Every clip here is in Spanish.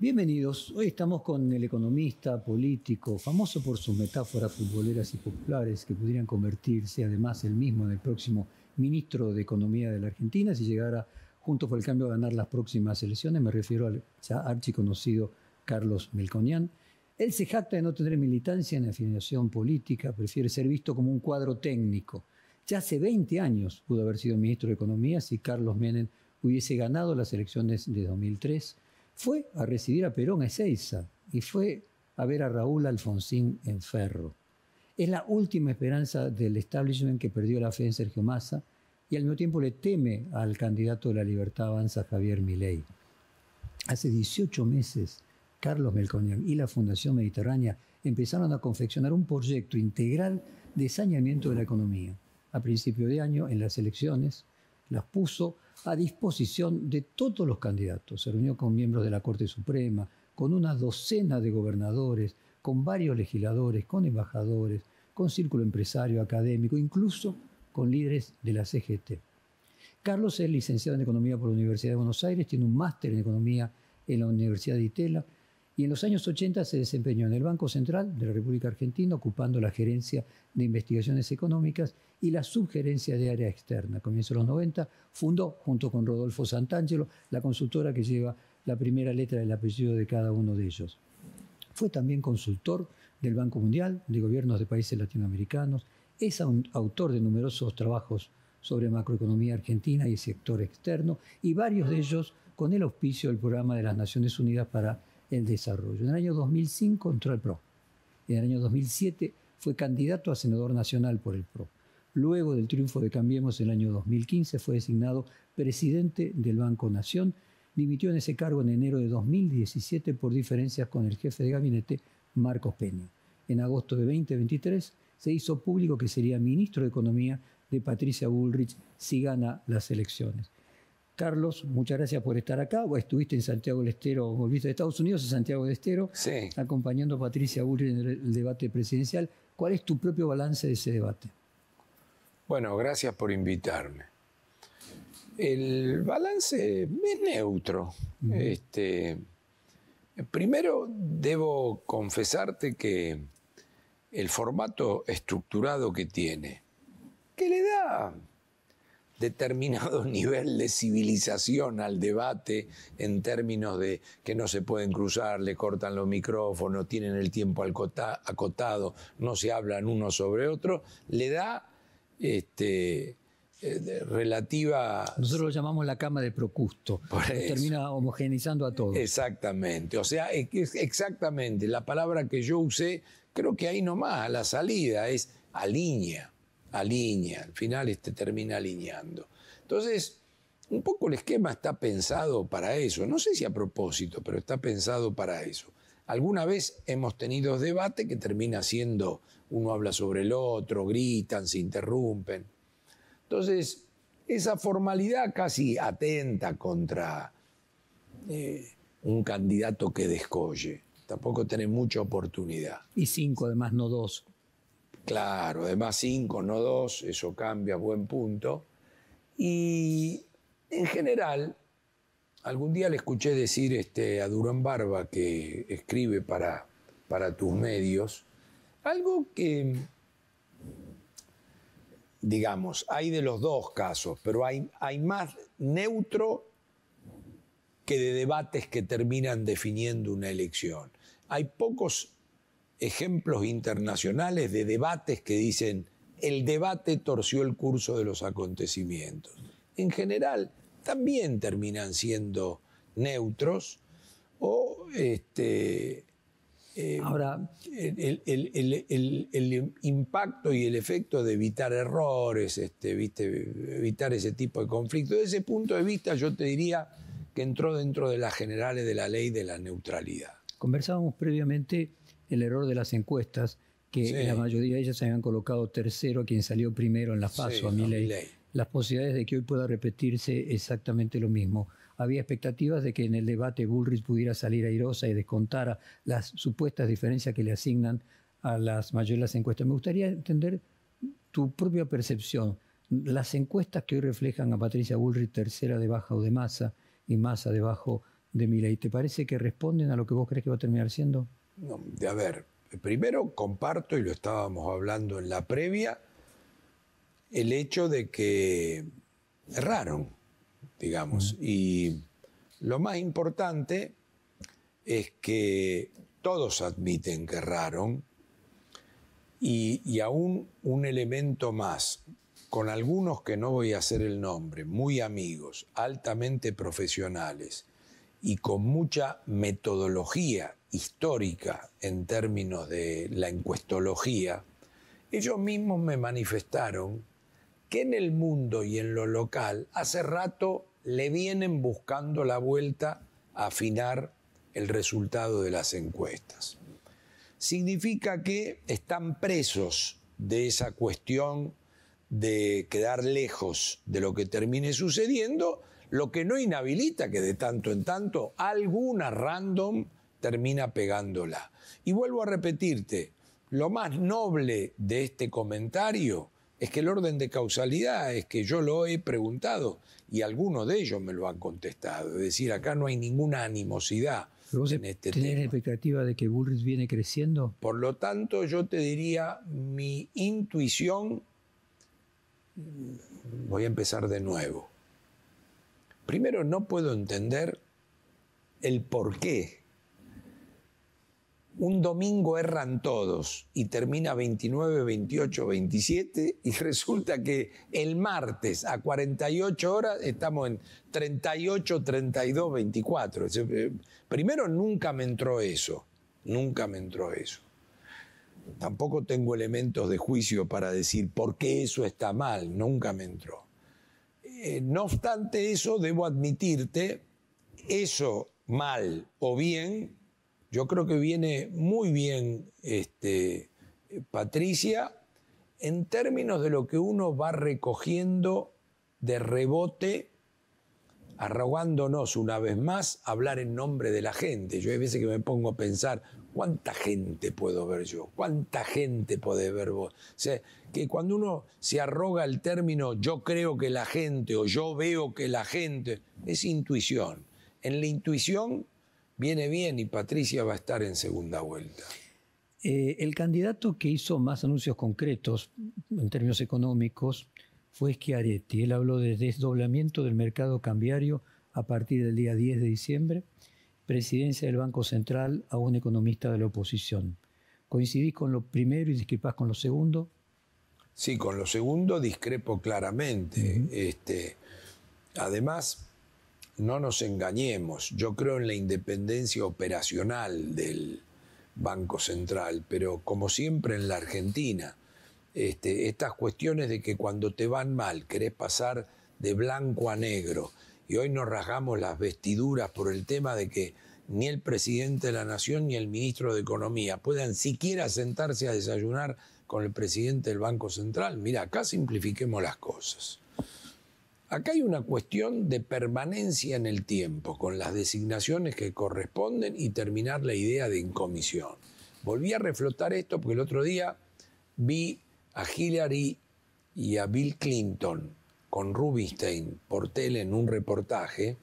Bienvenidos. Hoy estamos con el economista, político, famoso por sus metáforas futboleras y populares que podrían convertirse además el mismo en el próximo ministro de Economía de la Argentina si llegara junto por el cambio a ganar las próximas elecciones. Me refiero al ya archiconocido Carlos Melconian. Él se jacta de no tener militancia en afiliación política, prefiere ser visto como un cuadro técnico. Ya hace 20 años pudo haber sido ministro de Economía si Carlos Menem hubiese ganado las elecciones de 2003 fue a recibir a Perón a Ezeiza y fue a ver a Raúl Alfonsín en Ferro. Es la última esperanza del establishment que perdió la fe en Sergio Massa y al mismo tiempo le teme al candidato de la libertad avanza Javier Milei. Hace 18 meses, Carlos Melconian y la Fundación Mediterránea empezaron a confeccionar un proyecto integral de saneamiento de la economía. A principio de año, en las elecciones, las puso a disposición de todos los candidatos. Se reunió con miembros de la Corte Suprema, con una docena de gobernadores, con varios legisladores, con embajadores, con círculo empresario, académico, incluso con líderes de la CGT. Carlos es licenciado en Economía por la Universidad de Buenos Aires, tiene un máster en Economía en la Universidad de Itela, y en los años 80 se desempeñó en el Banco Central de la República Argentina, ocupando la gerencia de investigaciones económicas y la subgerencia de área externa. Comienzo de los 90 fundó, junto con Rodolfo Santangelo, la consultora que lleva la primera letra del apellido de cada uno de ellos. Fue también consultor del Banco Mundial, de gobiernos de países latinoamericanos, es autor de numerosos trabajos sobre macroeconomía argentina y sector externo, y varios de ellos con el auspicio del Programa de las Naciones Unidas para en desarrollo. En el año 2005 entró el PRO. En el año 2007 fue candidato a senador nacional por el PRO. Luego del triunfo de Cambiemos en el año 2015 fue designado presidente del Banco Nación. Dimitió en ese cargo en enero de 2017 por diferencias con el jefe de gabinete, Marcos Peña. En agosto de 2023 se hizo público que sería ministro de Economía de Patricia Bullrich si gana las elecciones. Carlos, muchas gracias por estar acá. Vos estuviste en Santiago del Estero, volviste de Estados Unidos a Santiago del Estero, acompañando a Patricia Bullrich en el debate presidencial. ¿Cuál es tu propio balance de ese debate? Bueno, gracias por invitarme. El balance es neutro. este, primero, debo confesarte que el formato estructurado que tiene, ¿qué le da determinado nivel de civilización al debate en términos de que no se pueden cruzar, le cortan los micrófonos, tienen el tiempo acotado, no se hablan uno sobre otro, le da este, eh, relativa. Nosotros lo llamamos la cama de Procusto. Que termina homogeneizando a todos. Exactamente. O sea, exactamente. La palabra que yo usé, creo que ahí nomás, a la salida, es alinea al final este termina alineando. Entonces, un poco el esquema está pensado para eso, no sé si a propósito, pero está pensado para eso. Alguna vez hemos tenido debate que termina siendo uno habla sobre el otro, gritan, se interrumpen. Entonces, esa formalidad casi atenta contra eh, un candidato que descolle. Tampoco tiene mucha oportunidad. Y cinco, además, no dos. Claro, además cinco, no dos, eso cambia, buen punto. Y en general, algún día le escuché decir este, a Durán Barba, que escribe para, para tus medios, algo que, digamos, hay de los dos casos, pero hay, hay más neutro que de debates que terminan definiendo una elección. Hay pocos ejemplos internacionales de debates que dicen el debate torció el curso de los acontecimientos. En general, también terminan siendo neutros o este, em, Ahora, el, impacto y el efecto de evitar errores, este, ¿viste? evitar ese tipo de conflictos. Desde ese punto de vista, yo te diría que entró dentro de las generales de la ley de la neutralidad. Conversábamos previamente el error de las encuestas, que la mayoría de ellas se habían colocado tercero a quien salió primero en la PASO, a Milei. las posibilidades de que hoy pueda repetirse exactamente lo mismo. Había expectativas de que en el debate Bullrich pudiera salir airosa y descontara las supuestas diferencias que le asignan a las mayores encuestas. Me gustaría entender tu propia percepción. Las encuestas que hoy reflejan a Patricia Bullrich tercera debajo de masa y masa debajo de Milei, ¿te parece que responden a lo que vos crees que va a terminar siendo? de, a ver, primero comparto, y lo estábamos hablando en la previa, el hecho de que erraron, digamos. Y lo más importante es que todos admiten que erraron y aún un elemento más, con algunos que no voy a hacer el nombre, muy amigos, altamente profesionales y con mucha metodología histórica en términos de la encuestología, ellos mismos me manifestaron que en el mundo y en lo local hace rato le vienen buscando la vuelta a afinar el resultado de las encuestas. Significa que están presos de esa cuestión de quedar lejos de lo que termine sucediendo, lo que no inhabilita que de tanto en tanto alguna random termina pegándola. Y vuelvo a repetirte, lo más noble de este comentario es que el orden de causalidad es que yo lo he preguntado y algunos de ellos me lo han contestado. Es decir, acá no hay ninguna animosidad. en este ¿Tenés expectativa de que Bullrich viene creciendo? Por lo tanto, yo te diría, mi intuición, voy a empezar de nuevo. Primero, no puedo entender el por qué un domingo erran todos y termina 29, 28, 27 y resulta que el martes a 48 horas estamos en 38, 32, 24. Primero nunca me entró eso, nunca me entró eso. Tampoco tengo elementos de juicio para decir por qué eso está mal, nunca me entró. Eh, no obstante eso, debo admitirte, eso mal o bien yo creo que viene muy bien este, Patricia en términos de lo que uno va recogiendo de rebote, arrogándonos una vez más hablar en nombre de la gente. Yo hay veces que me pongo a pensar, ¿cuánta gente puedo ver yo? ¿Cuánta gente puede ver vos? O sea, que cuando uno se arroga el término yo creo que la gente o yo veo que la gente, es intuición. En la intuición viene bien y Patricia va a estar en segunda vuelta. Eh, el candidato que hizo más anuncios concretos en términos económicos fue Schiaretti. Él habló de desdoblamiento del mercado cambiario a partir del día 10 de diciembre, presidencia del Banco Central a un economista de la oposición. ¿Coincidís con lo primero y discrepás con lo segundo? Sí, con lo segundo discrepo claramente. este, además, no nos engañemos, yo creo en la independencia operacional del Banco Central, pero como siempre en la Argentina, este, estas cuestiones de que cuando te van mal querés pasar de blanco a negro, y hoy nos rasgamos las vestiduras por el tema de que ni el presidente de la Nación ni el ministro de Economía puedan siquiera sentarse a desayunar con el presidente del Banco Central. Mira, acá simplifiquemos las cosas. Acá hay una cuestión de permanencia en el tiempo, con las designaciones que corresponden y terminar la idea de incomisión. Volví a reflotar esto porque el otro día vi a Hillary y a Bill Clinton con Rubinstein por tele en un reportaje.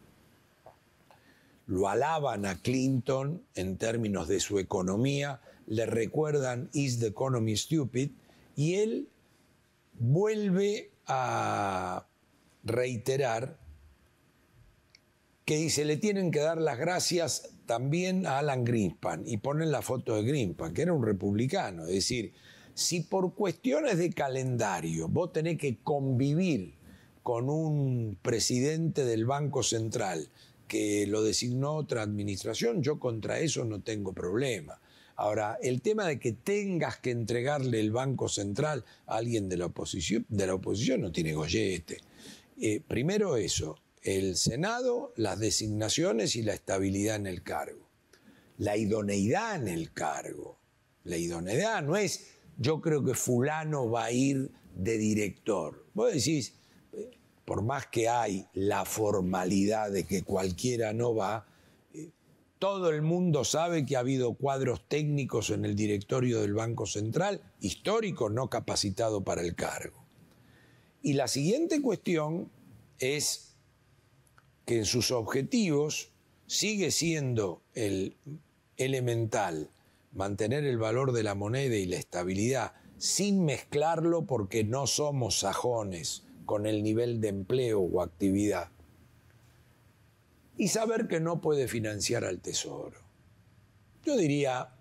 Lo alaban a Clinton en términos de su economía, le recuerdan Is the Economy Stupid, y él vuelve a reiterar que dice, le tienen que dar las gracias también a Alan Greenspan y ponen la foto de Greenspan, que era un republicano. Es decir, si por cuestiones de calendario vos tenés que convivir con un presidente del Banco Central que lo designó otra administración, yo contra eso no tengo problema. Ahora, el tema de que tengas que entregarle el Banco Central a alguien de la oposición, de la oposición no tiene gollete. Eh, primero eso, el Senado, las designaciones y la estabilidad en el cargo. La idoneidad en el cargo. La idoneidad no es yo creo que fulano va a ir de director. Vos decís, eh, por más que hay la formalidad de que cualquiera no va, eh, todo el mundo sabe que ha habido cuadros técnicos en el directorio del Banco Central, histórico, no capacitado para el cargo. Y la siguiente cuestión es que en sus objetivos sigue siendo el elemental mantener el valor de la moneda y la estabilidad sin mezclarlo porque no somos sajones con el nivel de empleo o actividad. Y saber que no puede financiar al Tesoro. Yo diría,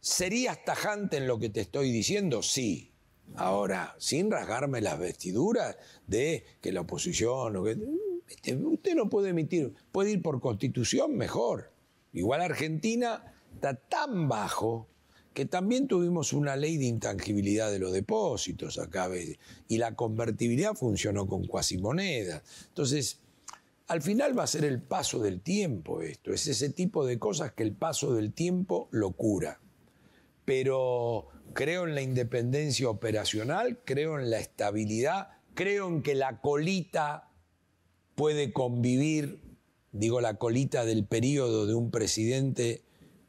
¿serías tajante en lo que te estoy diciendo? Sí, Ahora, sin rasgarme las vestiduras de que la oposición o este, Usted no puede emitir, puede ir por constitución mejor. Igual Argentina está tan bajo que también tuvimos una ley de intangibilidad de los depósitos acá, y la convertibilidad funcionó con cuasi Entonces, al final va a ser el paso del tiempo esto, es ese tipo de cosas que el paso del tiempo lo cura. Pero creo en la independencia operacional, creo en la estabilidad, creo en que la colita puede convivir, digo la colita del periodo de un presidente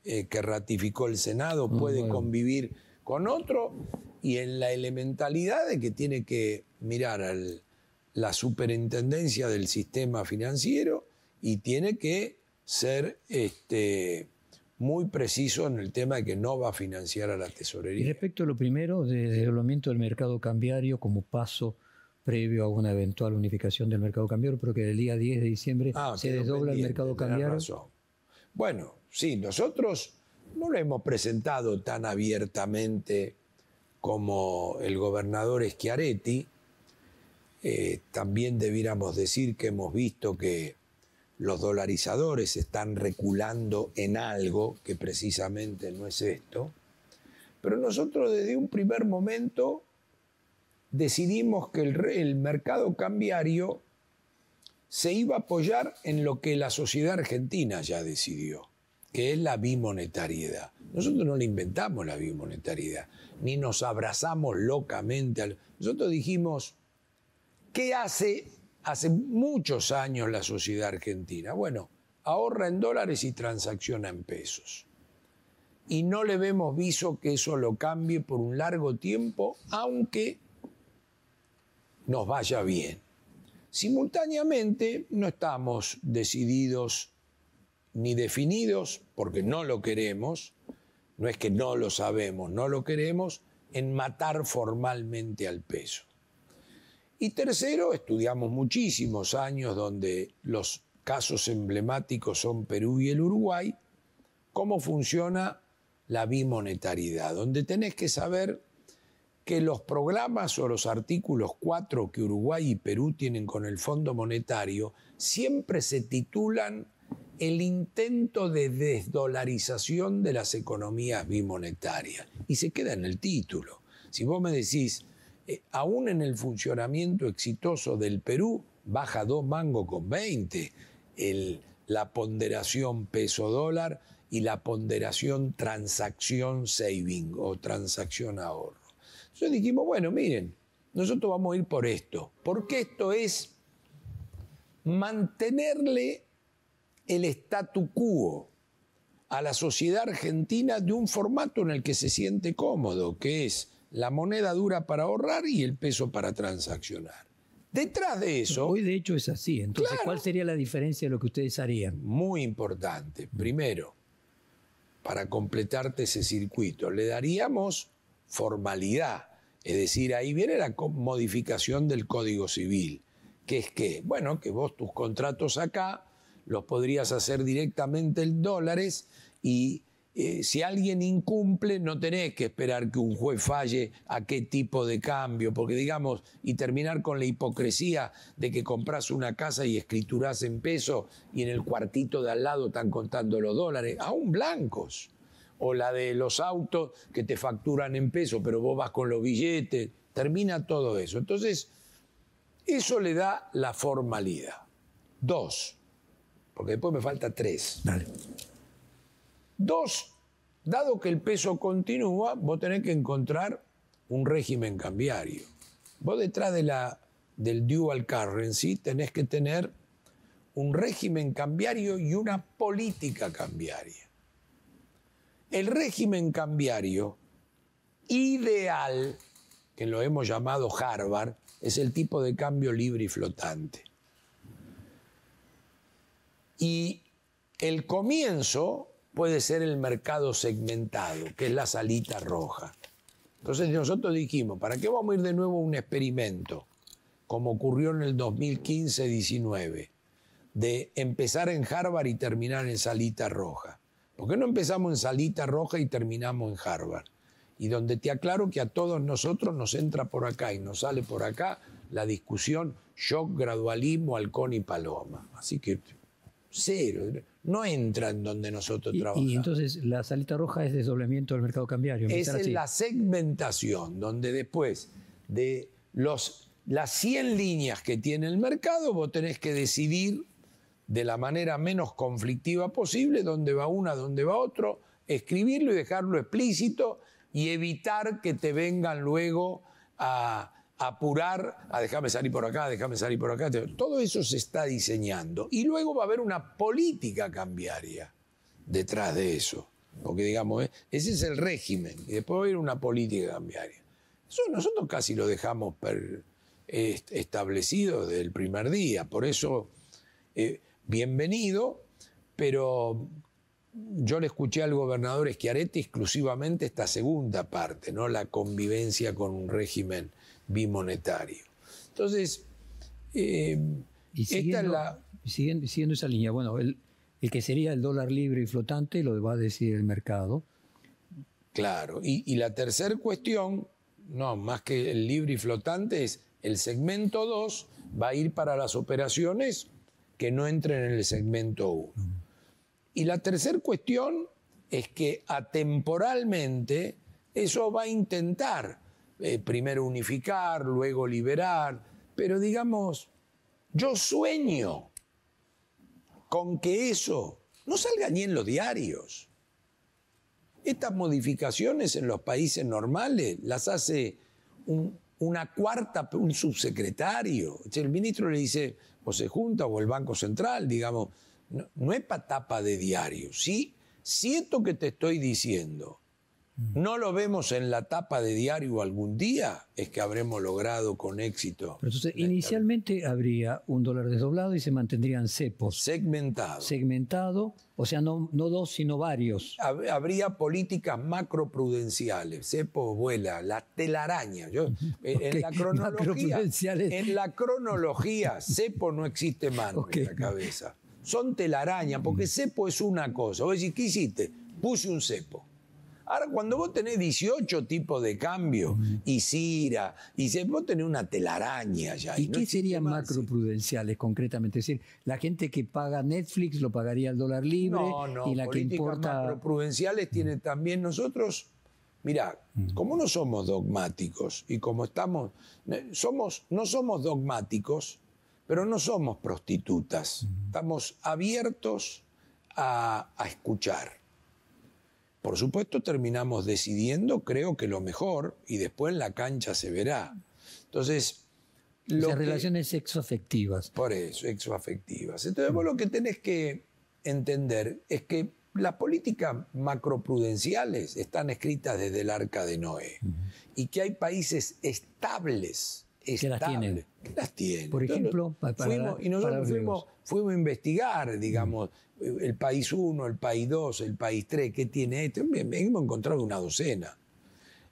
eh, que ratificó el Senado, puede convivir con otro, y en la elementalidad de que tiene que mirar la superintendencia del sistema financiero y tiene que ser este, muy preciso en el tema de que no va a financiar a la tesorería. Y respecto a lo primero, de desdoblamiento del mercado cambiario como paso previo a una eventual unificación del mercado cambiario, pero que el día 10 de diciembre ah, se desdobla el mercado cambiario. Bueno, sí, nosotros no lo hemos presentado tan abiertamente como el gobernador Schiaretti. Eh, también debiéramos decir que hemos visto que los dolarizadores están reculando en algo que precisamente no es esto, pero nosotros desde un primer momento decidimos que el, mercado cambiario se iba a apoyar en lo que la sociedad argentina ya decidió, que es la bimonetariedad. Nosotros no le inventamos la bimonetariedad, ni nos abrazamos locamente. Al... Nosotros dijimos, ¿qué hace hace muchos años la sociedad argentina. Bueno, ahorra en dólares y transacciona en pesos. Y no le vemos viso que eso lo cambie por un largo tiempo, aunque nos vaya bien. Simultáneamente no estamos decididos ni definidos, porque no lo queremos, no es que no lo sabemos, no lo queremos, en matar formalmente al peso. Y tercero, estudiamos muchísimos años donde los casos emblemáticos son Perú y el Uruguay, cómo funciona la bimonetariedad, donde tenés que saber que los programas o los artículos 4 que Uruguay y Perú tienen con el Fondo Monetario siempre se titulan el intento de desdolarización de las economías bimonetarias. Y se queda en el título. Si vos me decís, eh, aún en el funcionamiento exitoso del Perú, baja dos mangos con 20 el, la ponderación peso dólar y la ponderación transacción saving o transacción ahorro. Entonces dijimos, bueno, miren, nosotros vamos a ir por esto, porque esto es mantenerle el statu quo a la sociedad argentina de un formato en el que se siente cómodo, que es la moneda dura para ahorrar y el peso para transaccionar. Detrás de eso... Hoy de hecho es así, entonces ¿cuál sería la diferencia de lo que ustedes harían? Muy importante. Mm. Primero, para completarte ese circuito, le daríamos formalidad, es decir, ahí viene la modificación del Código Civil, que es qué? bueno, que vos tus contratos acá los podrías hacer directamente en dólares y eh, si alguien incumple, no tenés que esperar que un juez falle a qué tipo de cambio, porque digamos, y terminar con la hipocresía de que compras una casa y escriturás en peso y en el cuartito de al lado están contando los dólares, aún blancos. O la de los autos que te facturan en peso, pero vos vas con los billetes. Termina todo eso. Entonces, eso le da la formalidad. Dos, porque después me falta tres. Dale. Dos, dado que el peso continúa, vos tenés que encontrar un régimen cambiario. Vos detrás de la, del dual currency tenés que tener un régimen cambiario y una política cambiaria. El régimen cambiario ideal, que lo hemos llamado Harvard, es el tipo de cambio libre y flotante. Y el comienzo puede ser el mercado segmentado, que es la salita roja. Entonces nosotros dijimos, ¿para qué vamos a ir de nuevo a un experimento, como ocurrió en el 2015-19, de empezar en Harvard y terminar en salita roja? ¿Por qué no empezamos en salita roja y terminamos en Harvard? Y donde te aclaro que a todos nosotros nos entra por acá y nos sale por acá la discusión shock, gradualismo, halcón y paloma. Así que cero. No entra en donde nosotros trabajamos. Y entonces la salita roja es el desdoblamiento del mercado cambiario. Es la segmentación, donde después de los, las 100 líneas que tiene el mercado, vos tenés que decidir de la manera menos conflictiva posible dónde va una, dónde va otro, escribirlo y dejarlo explícito y evitar que te vengan luego a apurar, a dejarme salir por acá, déjame salir por acá. Todo eso se está diseñando. Y luego va a haber una política cambiaria detrás de eso. Porque digamos, eh, ese es el régimen. Y después va a haber una política cambiaria. Eso nosotros casi lo dejamos establecido desde el primer día. Por eso, eh, bienvenido, pero yo le escuché al gobernador Schiaretti exclusivamente esta segunda parte, ¿no? La convivencia con un régimen bimonetario. Entonces, eh, siguiendo, la... Siguiendo, esa línea, bueno, el, que sería el dólar libre y flotante lo va a decir el mercado. Claro, y, la tercera cuestión, no, más que el libre y flotante, es el segmento 2 va a ir para las operaciones que no entren en el segmento 1. Mm. Y la tercera cuestión es que atemporalmente eso va a intentar eh, primero unificar, luego liberar, pero digamos, yo sueño con que eso no salga ni en los diarios. Estas modificaciones en los países normales las hace una cuarta, un subsecretario. El ministro le dice, o se junta, o el Banco Central, digamos, no, es patapa de diario, ¿sí? siento que te estoy diciendo Mm. No lo vemos en la tapa de diario algún día, es que habremos logrado con éxito. entonces, inicialmente habría un dólar desdoblado y se mantendrían cepos. Segmentado. Segmentado, o sea, no, no dos, sino varios. Habría políticas macroprudenciales, cepos vuela, la telaraña. en, la cronología, en la cronología, cepo no existe más en la cabeza. Son telarañas porque mm. cepo es una cosa. decir, ¿qué hiciste? Puse un cepo. Ahora, cuando vos tenés 18 tipos de cambio, y Cira, y vos tenés una telaraña ya. ¿Y, ¿Y qué serían macroprudenciales concretamente? Es decir, la gente que paga Netflix lo pagaría al dólar libre no, no, y la que importa. macroprudenciales tiene mm. también nosotros. Mirá, mm. como no somos dogmáticos y como estamos. Somos, no somos dogmáticos, pero no somos prostitutas. Mm. Estamos abiertos a escuchar. Por supuesto terminamos decidiendo, creo que lo mejor, y después en la cancha se verá. Entonces... Las relaciones exoafectivas. Por eso, exoafectivas. Entonces vos lo que tenés que entender es que las políticas macroprudenciales están escritas desde el arca de Noé y que hay países estables. que las tienen. las Por ejemplo, para, fuimos, y nosotros fuimos, a investigar, digamos, el país 1, el país 2, el país 3, ¿qué tiene este? Hemos encontrado una docena.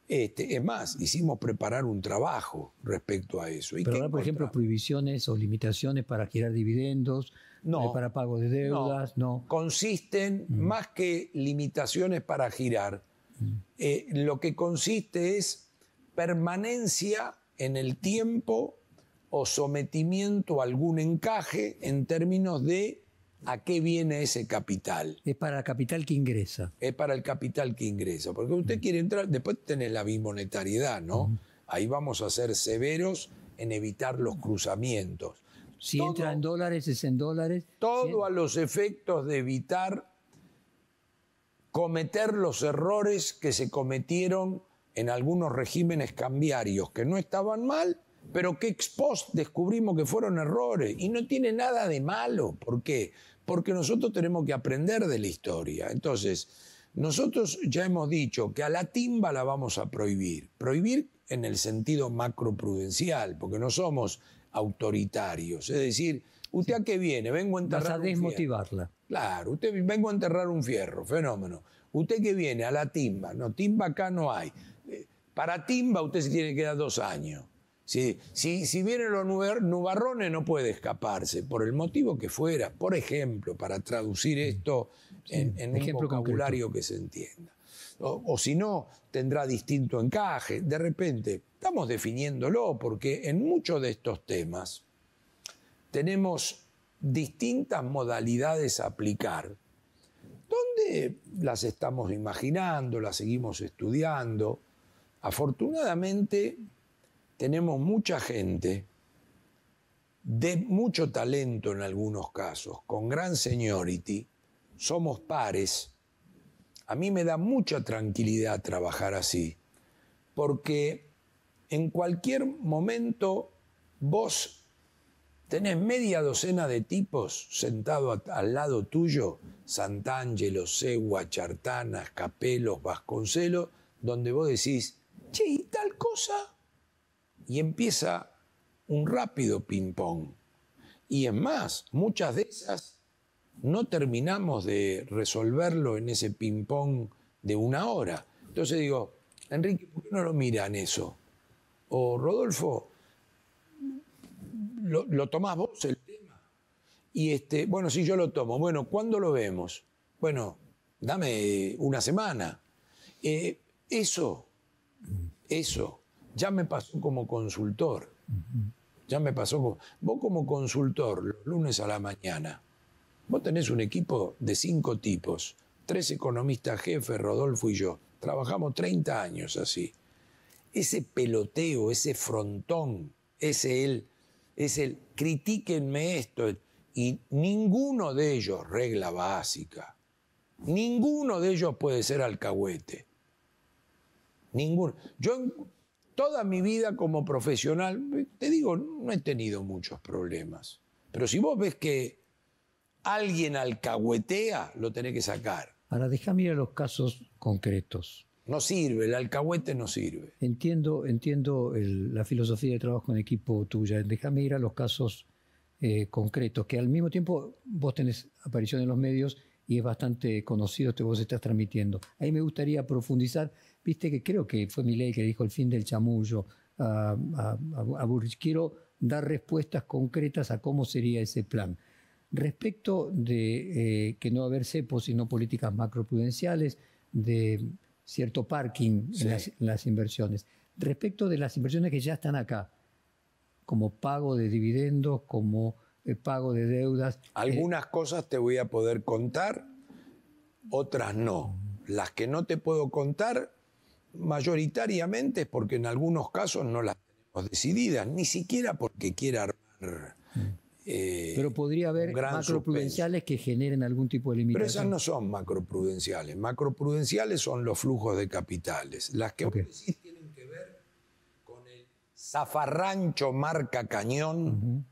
Este, es más, hicimos preparar un trabajo respecto a eso. ¿Y Pero por ejemplo, prohibiciones o limitaciones para girar dividendos, no, eh, para pago de deudas, no. Consisten mm. más que limitaciones para girar. Mm. Eh, lo que consiste es permanencia en el tiempo o sometimiento a algún encaje en términos de ¿A qué viene ese capital? Es para el capital que ingresa. Es para el capital que ingresa. Porque usted mm. quiere entrar, después tiene la bimonetariedad, ¿no? Ahí vamos a ser severos en evitar los cruzamientos. Si entra en dólares, es en dólares. Todo a los efectos de evitar cometer los errores que se cometieron en algunos regímenes cambiarios, que no estaban mal, pero que ex post descubrimos que fueron errores. Y no tiene nada de malo. ¿Por qué? porque nosotros tenemos que aprender de la historia. Entonces, nosotros ya hemos dicho que a la timba la vamos a prohibir, prohibir en el sentido macroprudencial, porque no somos autoritarios, es decir, ¿usted a qué viene? Vengo a enterrar Vas desmotivarla. Claro, usted vengo a enterrar un fierro, fenómeno. ¿Usted que viene? A la timba. No, timba acá no hay. Eh, para timba usted se tiene que dar dos años. Si, si, vienen los nubarrones no puede escaparse, por el motivo que fuera. Por ejemplo, para traducir esto en, un vocabulario que se entienda. O, o si no, tendrá distinto encaje. De repente, estamos definiéndolo porque en muchos de estos temas tenemos distintas modalidades a aplicar. ¿Dónde las estamos imaginando, las seguimos estudiando? Afortunadamente, tenemos mucha gente de mucho talento en algunos casos, con gran seniority, somos pares. A mí me da mucha tranquilidad trabajar así, porque en cualquier momento vos tenés media docena de tipos sentados al lado tuyo, Santangelo, Segua, Chartanas, Capelos, Vasconcelos, donde vos decís, che, tal cosa? y empieza un rápido ping-pong. Y es más, muchas de esas no terminamos de resolverlo en ese ping-pong de una hora. Entonces digo, Enrique, ¿por qué no lo miran eso? O Rodolfo, ¿lo, tomás vos el tema? Y este, bueno, si sí, yo lo tomo. Bueno, ¿cuándo lo vemos? Bueno, dame una semana. Eh, eso, eso ya me pasó como consultor. Ya me pasó como... Vos como consultor, los lunes a la mañana, vos tenés un equipo de cinco tipos, tres economistas jefes, Rodolfo y yo. Trabajamos 30 años así. Ese peloteo, ese frontón, ese él, es el critíquenme esto. Y ninguno de ellos, regla básica, ninguno de ellos puede ser alcahuete. Ninguno. Yo Toda mi vida como profesional, te digo, no he tenido muchos problemas. Pero si vos ves que alguien alcahuetea, lo tenés que sacar. Ahora, déjame ir a los casos concretos. No sirve, el alcahuete no sirve. Entiendo, entiendo la filosofía de trabajo en equipo tuya. Déjame ir a los casos eh, concretos, que al mismo tiempo vos tenés aparición en los medios y es bastante conocido que vos estás transmitiendo. Ahí me gustaría profundizar Viste que creo que fue mi ley que dijo el fin del chamullo a, Burrich. Quiero dar respuestas concretas a cómo sería ese plan. Respecto de eh, que no va a haber cepos, sino políticas macroprudenciales, de cierto parking en, las, inversiones. Respecto de las inversiones que ya están acá, como pago de dividendos, como eh, pago de deudas. Eh, Algunas cosas te voy a poder contar, otras no. Las que no te puedo contar mayoritariamente es porque en algunos casos no las tenemos decididas, ni siquiera porque quiera armar. Mm. Eh, Pero podría haber macroprudenciales que generen algún tipo de limitación. Pero esas no son macroprudenciales. Macroprudenciales son los flujos de capitales. Las que okay. decís tienen que ver con el zafarrancho marca cañón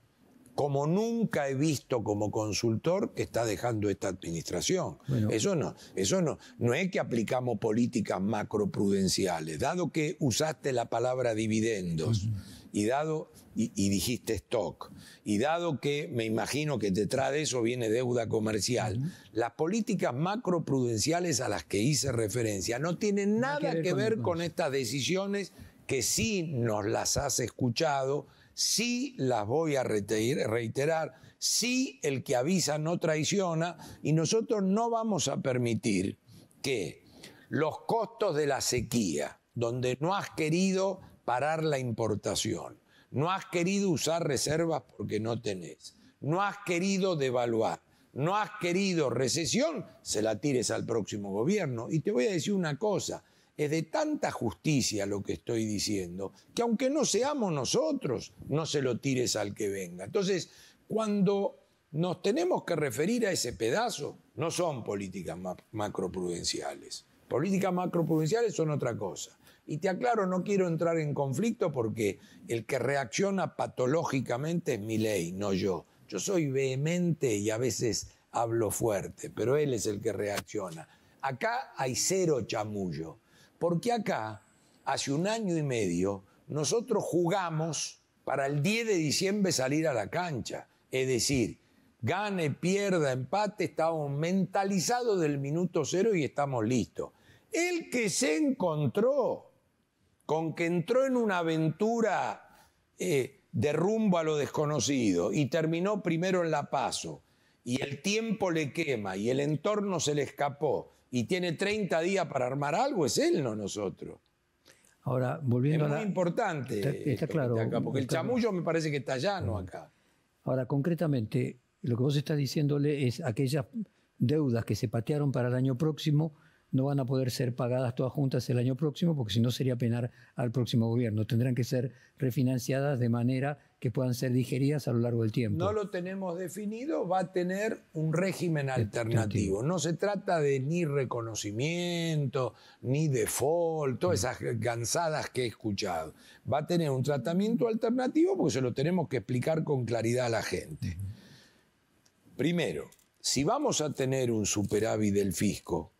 como nunca he visto como consultor que está dejando esta administración. Eso no, eso no. No es que aplicamos políticas macroprudenciales. Dado que usaste la palabra dividendos y dado y, dijiste stock y dado que me imagino que detrás de eso viene deuda comercial, las políticas macroprudenciales a las que hice referencia no tienen nada, que ver, con estas decisiones que sí nos las has escuchado sí las voy a reiterar, sí el que avisa no traiciona y nosotros no vamos a permitir que los costos de la sequía, donde no has querido parar la importación, no has querido usar reservas porque no tenés, no has querido devaluar, no has querido recesión, se la tires al próximo gobierno. Y te voy a decir una cosa, es de tanta justicia lo que estoy diciendo, que aunque no seamos nosotros, no se lo tires al que venga. Entonces, cuando nos tenemos que referir a ese pedazo, no son políticas macroprudenciales. Políticas macroprudenciales son otra cosa. Y te aclaro, no quiero entrar en conflicto porque el que reacciona patológicamente es mi ley, no yo. Yo soy vehemente y a veces hablo fuerte, pero él es el que reacciona. Acá hay cero chamullo. Porque acá, hace un año y medio, nosotros jugamos para el 10 de diciembre salir a la cancha. Es decir, gane, pierda, empate, estamos mentalizados del minuto cero y estamos listos. El que se encontró con que entró en una aventura eh, de rumbo a lo desconocido y terminó primero en La Paso, y el tiempo le quema y el entorno se le escapó, y tiene 30 días para armar algo, es él, no nosotros. Ahora, volviendo a muy importante. Está, claro. porque el chamullo me parece que está llano acá. Ahora, concretamente, lo que vos estás diciéndole es aquellas deudas que se patearon para el año próximo no van a poder ser pagadas todas juntas el año próximo, porque si no sería penar al próximo gobierno. Tendrán que ser refinanciadas de manera que puedan ser digeridas a lo largo del tiempo. No lo tenemos definido, va a tener un régimen alternativo. No se trata de ni reconocimiento, ni default, todas mm. esas cansadas que he escuchado. Va a tener un tratamiento alternativo porque se lo tenemos que explicar con claridad a la gente. Primero, si vamos a tener un superávit del fisco,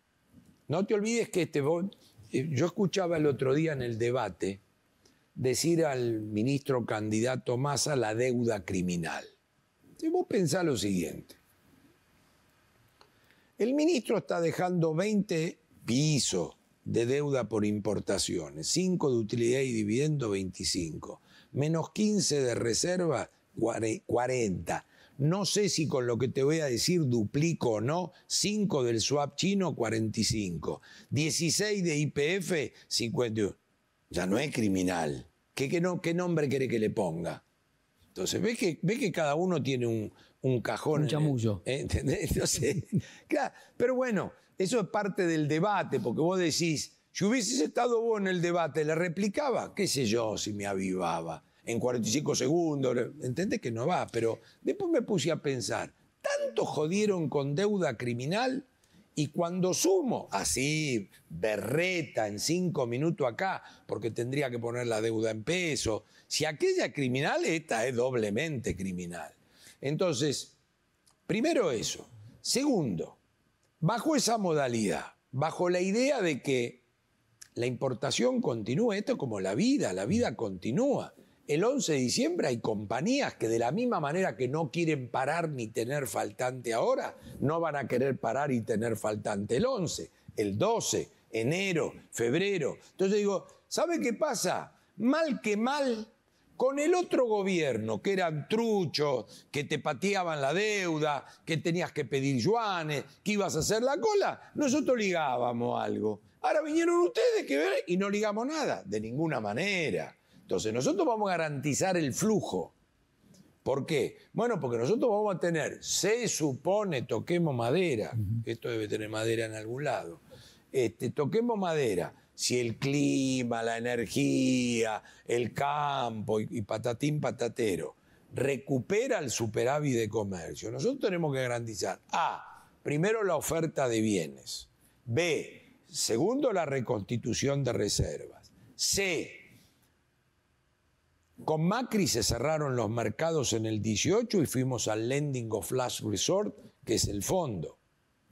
no te olvides que este... Eh, yo escuchaba el otro día en el debate, decir al ministro candidato Massa la deuda criminal. Y vos pensás lo siguiente, el ministro está dejando 20 pisos de deuda por importaciones, 5 de utilidad y dividendo 25, menos 15 de reserva 40. No sé si con lo que te voy a decir duplico o no, 5 del swap chino 45, 16 de IPF 51. Ya no es criminal. ¿Qué, no, qué nombre quiere que le ponga? Entonces, ¿ves que, que cada uno tiene un, un cajón? Un chamullo. pero bueno, eso es parte del debate, porque vos decís, si hubieses estado vos en el debate, ¿le replicaba? ¿Qué sé yo si me avivaba? En 45 segundos, ¿entendés que no va? Pero después me puse a pensar, ¿tanto jodieron con deuda criminal? Y cuando sumo, así, berreta en cinco minutos acá, porque tendría que poner la deuda en peso, si aquella es criminal, esta es doblemente criminal. Entonces, primero eso. Segundo, bajo esa modalidad, bajo la idea de que la importación continúa, esto es como la vida, la vida continúa el 11 de diciembre hay compañías que de la misma manera que no quieren parar ni tener faltante ahora, no van a querer parar y tener faltante el 11, el 12, enero, febrero. Entonces digo, ¿sabe qué pasa? Mal que mal, con el otro gobierno, que eran truchos, que te pateaban la deuda, que tenías que pedir yuanes, que ibas a hacer la cola, nosotros ligábamos algo. Ahora vinieron ustedes que y no ligamos nada, de ninguna manera. Entonces, nosotros vamos a garantizar el flujo. ¿Por qué? Bueno, porque nosotros vamos a tener, se supone, toquemos madera, esto debe tener madera en algún lado, este, toquemos madera, si el clima, la energía, el campo y, y patatín patatero recupera el superávit de comercio, nosotros tenemos que garantizar, A, primero la oferta de bienes, B, segundo la reconstitución de reservas, C, con Macri se cerraron los mercados en el 18 y fuimos al Lending of Last Resort, que es el fondo.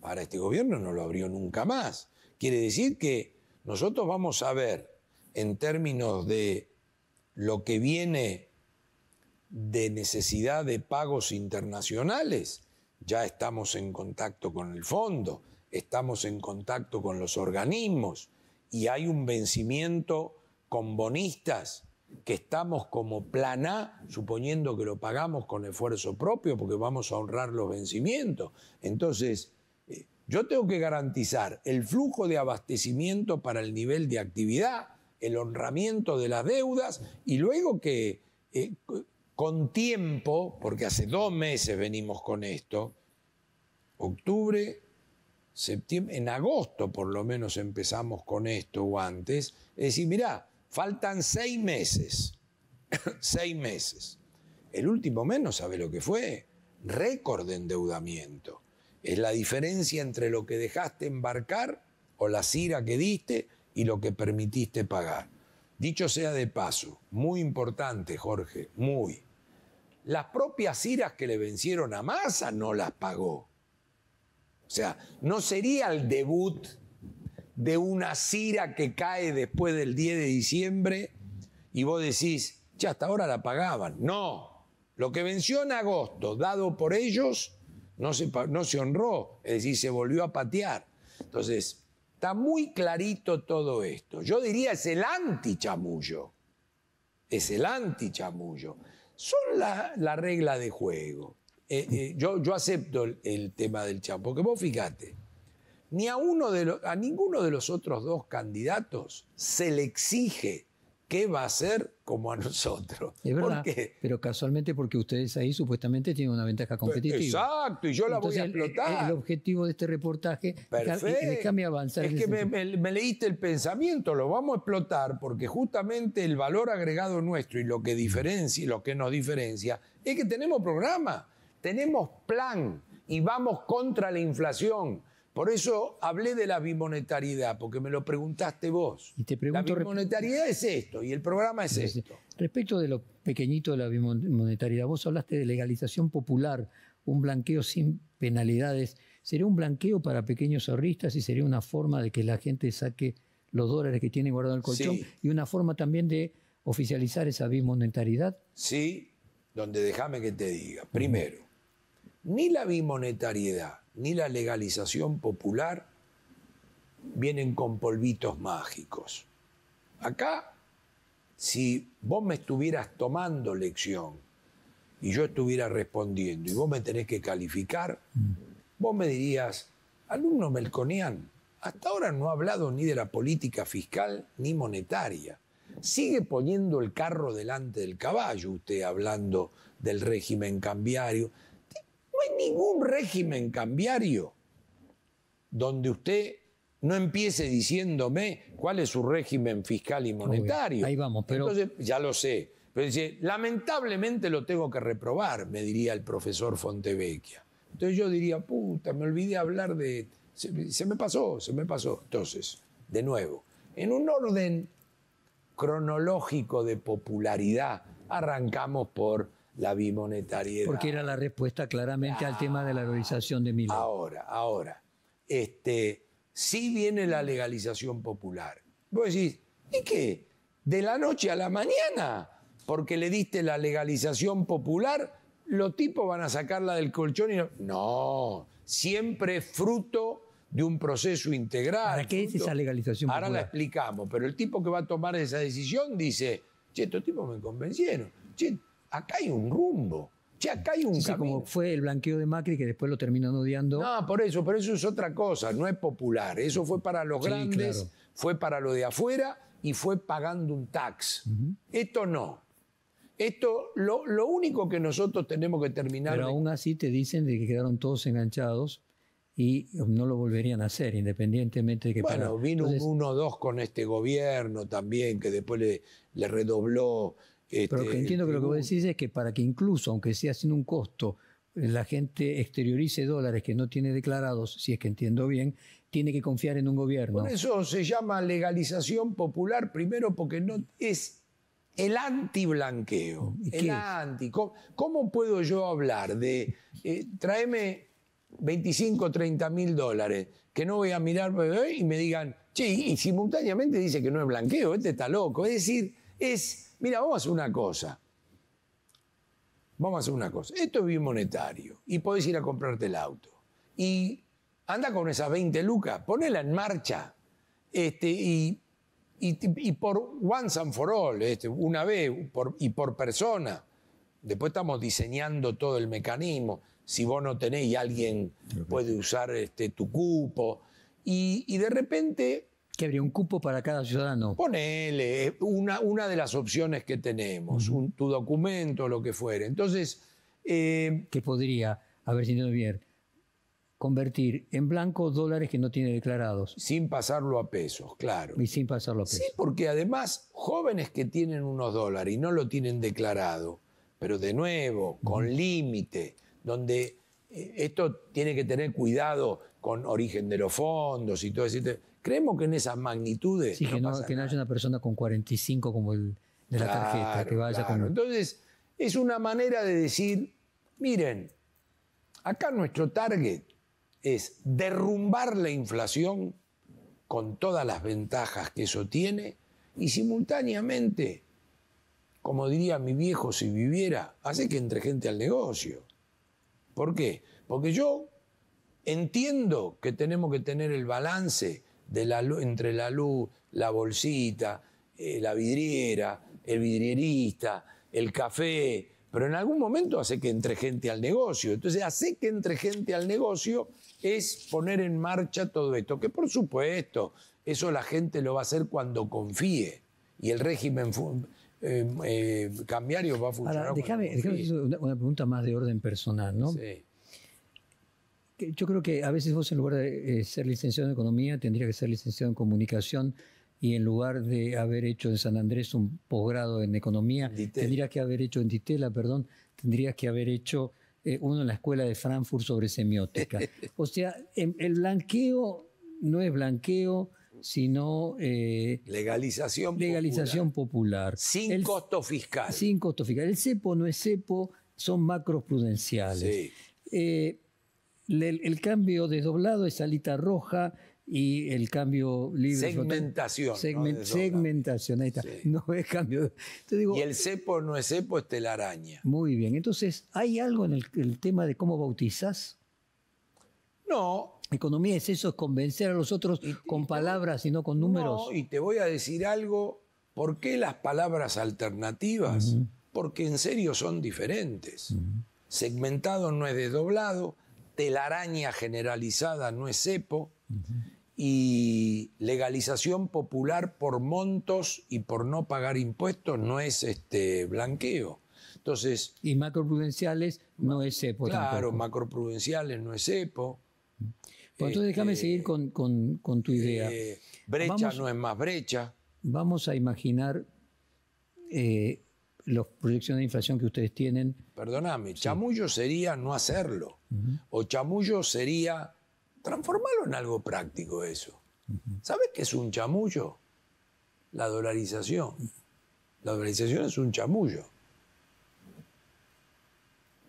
Para este gobierno no lo abrió nunca más. Quiere decir que nosotros vamos a ver en términos de lo que viene de necesidad de pagos internacionales, ya estamos en contacto con el fondo, estamos en contacto con los organismos y hay un vencimiento con bonistas que estamos como plana suponiendo que lo pagamos con esfuerzo propio, porque vamos a honrar los vencimientos. Entonces, eh, yo tengo que garantizar el flujo de abastecimiento para el nivel de actividad, el honramiento de las deudas y luego que eh, con tiempo, porque hace dos meses venimos con esto, octubre, septiembre, en agosto por lo menos empezamos con esto o antes, es decir, mirá, Faltan seis meses. seis meses. El último mes no sabe lo que fue. Récord de endeudamiento. Es la diferencia entre lo que dejaste embarcar o la cira que diste y lo que permitiste pagar. Dicho sea de paso, muy importante, Jorge, muy. Las propias iras que le vencieron a Massa no las pagó. O sea, no sería el debut de una cira que cae después del 10 de diciembre y vos decís, ya hasta ahora la pagaban. No, lo que venció en agosto, dado por ellos, no se, no se honró, es decir, se volvió a patear. Entonces, está muy clarito todo esto. Yo diría es el anti-chamullo. es el anti-chamullo. Son la, la regla de juego. Eh, eh, yo, yo acepto el, tema del chamo, porque vos fíjate ni a, uno de a ninguno de los otros dos candidatos se le exige que va a ser como a nosotros. Es verdad, pero casualmente porque ustedes ahí supuestamente tienen una ventaja competitiva. Exacto, y yo la voy a explotar. El, el, objetivo de este reportaje avanzar. Es que me, leíste el pensamiento, lo vamos a explotar porque justamente el valor agregado nuestro y lo que diferencia, y lo que nos diferencia, es que tenemos programa, tenemos plan y vamos contra la inflación por eso hablé de la bimonetariedad, porque me lo preguntaste vos. Y te la bimonetariedad es esto y el programa es esto. Respecto de lo pequeñito de la bimonetariedad, vos hablaste de legalización popular, un blanqueo sin penalidades. ¿Sería un blanqueo para pequeños zorristas y sería una forma de que la gente saque los dólares que tiene guardado en el colchón y una forma también de oficializar esa bimonetariedad? Sí, donde déjame que te diga. Primero, ni la bimonetariedad ni la legalización popular vienen con polvitos mágicos. Acá, si vos me estuvieras tomando lección y yo estuviera respondiendo y vos me tenés que calificar, mm. vos me dirías, alumno melconian, hasta ahora no ha hablado ni de la política fiscal ni monetaria. Sigue poniendo el carro delante del caballo usted hablando del régimen cambiario, ningún régimen cambiario donde usted no empiece diciéndome cuál es su régimen fiscal y monetario. ahí vamos, pero. ya lo sé. Pero dice, lamentablemente lo tengo que reprobar, me diría el profesor Fontevecchia. Entonces yo diría, puta, me olvidé hablar de. se me pasó, se me pasó. Entonces, de nuevo, en un orden cronológico de popularidad, arrancamos por la bimonetariedad. Porque era la respuesta claramente al tema de la legalización de Milán. Ahora, ahora, este, si viene la legalización popular. Vos decís, ¿y qué? De la noche a la mañana, porque le diste la legalización popular, los tipos van a sacarla del colchón y no. No, siempre fruto de un proceso integral. ¿Para qué es esa legalización popular? Ahora la explicamos, pero el tipo que va a tomar esa decisión dice, che, estos tipos me convencieron, che, acá hay un rumbo. acá hay un sí, como fue el blanqueo de Macri que después lo terminan odiando. No, por eso, pero eso es otra cosa, no es popular. Eso fue para los grandes, fue para lo de afuera y fue pagando un tax. Esto no. Esto, lo, lo, único que nosotros tenemos que terminar. Pero aún así te dicen de que quedaron todos enganchados y no lo volverían a hacer, independientemente de que. Bueno, vino uno, un 1-2 con este gobierno también, que después le, le redobló pero Pero que este, entiendo que lo que vos decís es que para que incluso, aunque sea sin un costo, la gente exteriorice dólares que no tiene declarados, si es que entiendo bien, tiene que confiar en un gobierno. Por eso se llama legalización popular, primero porque no es el anti-blanqueo. El anti. ¿Cómo, puedo yo hablar de eh, tráeme 25, 30 mil dólares, que no voy a mirar eh, y me digan, che, y simultáneamente dice que no es blanqueo, este está loco? Es decir, es Mira, vamos a hacer una cosa. Vamos a hacer una cosa. Esto es bien monetario y podés ir a comprarte el auto. Y anda con esas 20 lucas, ponela en marcha este, y, por once and for all, este, una vez y por persona. Después estamos diseñando todo el mecanismo. Si vos no tenés alguien puede usar este, tu cupo. Y, y de repente que habría un cupo para cada ciudadano. Ponele, una, una de las opciones que tenemos, tu documento, lo que fuere. Entonces... Eh, que podría, a ver si entiendo bien, convertir en blanco dólares que no tiene declarados. Sin pasarlo a pesos, claro. Y sin pasarlo a pesos. Sí, porque además jóvenes que tienen unos dólares y no lo tienen declarado, pero de nuevo, con límite, donde eh, esto tiene que tener cuidado con origen de los fondos y todo ese Creemos que en esas magnitudes. Sí, que, no, haya una persona con 45 como el de la tarjeta, que vaya con. Entonces, es una manera de decir: miren, acá nuestro target es derrumbar la inflación con todas las ventajas que eso tiene y simultáneamente, como diría mi viejo si viviera, hace que entre gente al negocio. ¿Por qué? Porque yo entiendo que tenemos que tener el balance la, entre la luz, la bolsita, eh, la vidriera, el vidrierista, el café, pero en algún momento hace que entre gente al negocio. Entonces, hace que entre gente al negocio es poner en marcha todo esto, que por supuesto, eso la gente lo va a hacer cuando confíe y el régimen eh, eh, cambiario va a funcionar. Ahora, déjame, déjame una, pregunta más de orden personal, ¿no? Sí. Yo creo que a veces vos en lugar de eh, ser licenciado en economía tendría que ser licenciado en comunicación y en lugar de haber hecho en San Andrés un posgrado en economía, tendrías que haber hecho en Titela perdón, tendrías que haber hecho eh, uno en la escuela de Frankfurt sobre semiótica. o sea, em, el blanqueo no es blanqueo, sino eh, legalización, legalización popular. Sin costo fiscal. Sin costo fiscal. El cepo no es cepo, son macroprudenciales. Sí el, cambio desdoblado es alita roja y el cambio libre. Segmentación. Segmentación, ahí está. No es cambio. y el cepo no es cepo, es telaraña. Muy bien. Entonces, ¿hay algo en el, tema de cómo bautizas? No. Economía es eso, es convencer a los otros con palabras y no con números. No, y te voy a decir algo. ¿Por qué las palabras alternativas? Porque en serio son diferentes. Segmentado no es desdoblado, telaraña generalizada no es cepo y legalización popular por montos y por no pagar impuestos no es este blanqueo. Entonces, y macroprudenciales no es cepo. Claro, macroprudenciales no es cepo. Pues entonces déjame este, seguir con, tu idea. Eh, brecha no es más brecha. Vamos a imaginar eh, las proyecciones de inflación que ustedes tienen. Perdóname, chamullo sería no hacerlo. O chamullo sería transformarlo en algo práctico eso. ¿Sabes qué es un chamullo? La dolarización. La dolarización es un chamullo.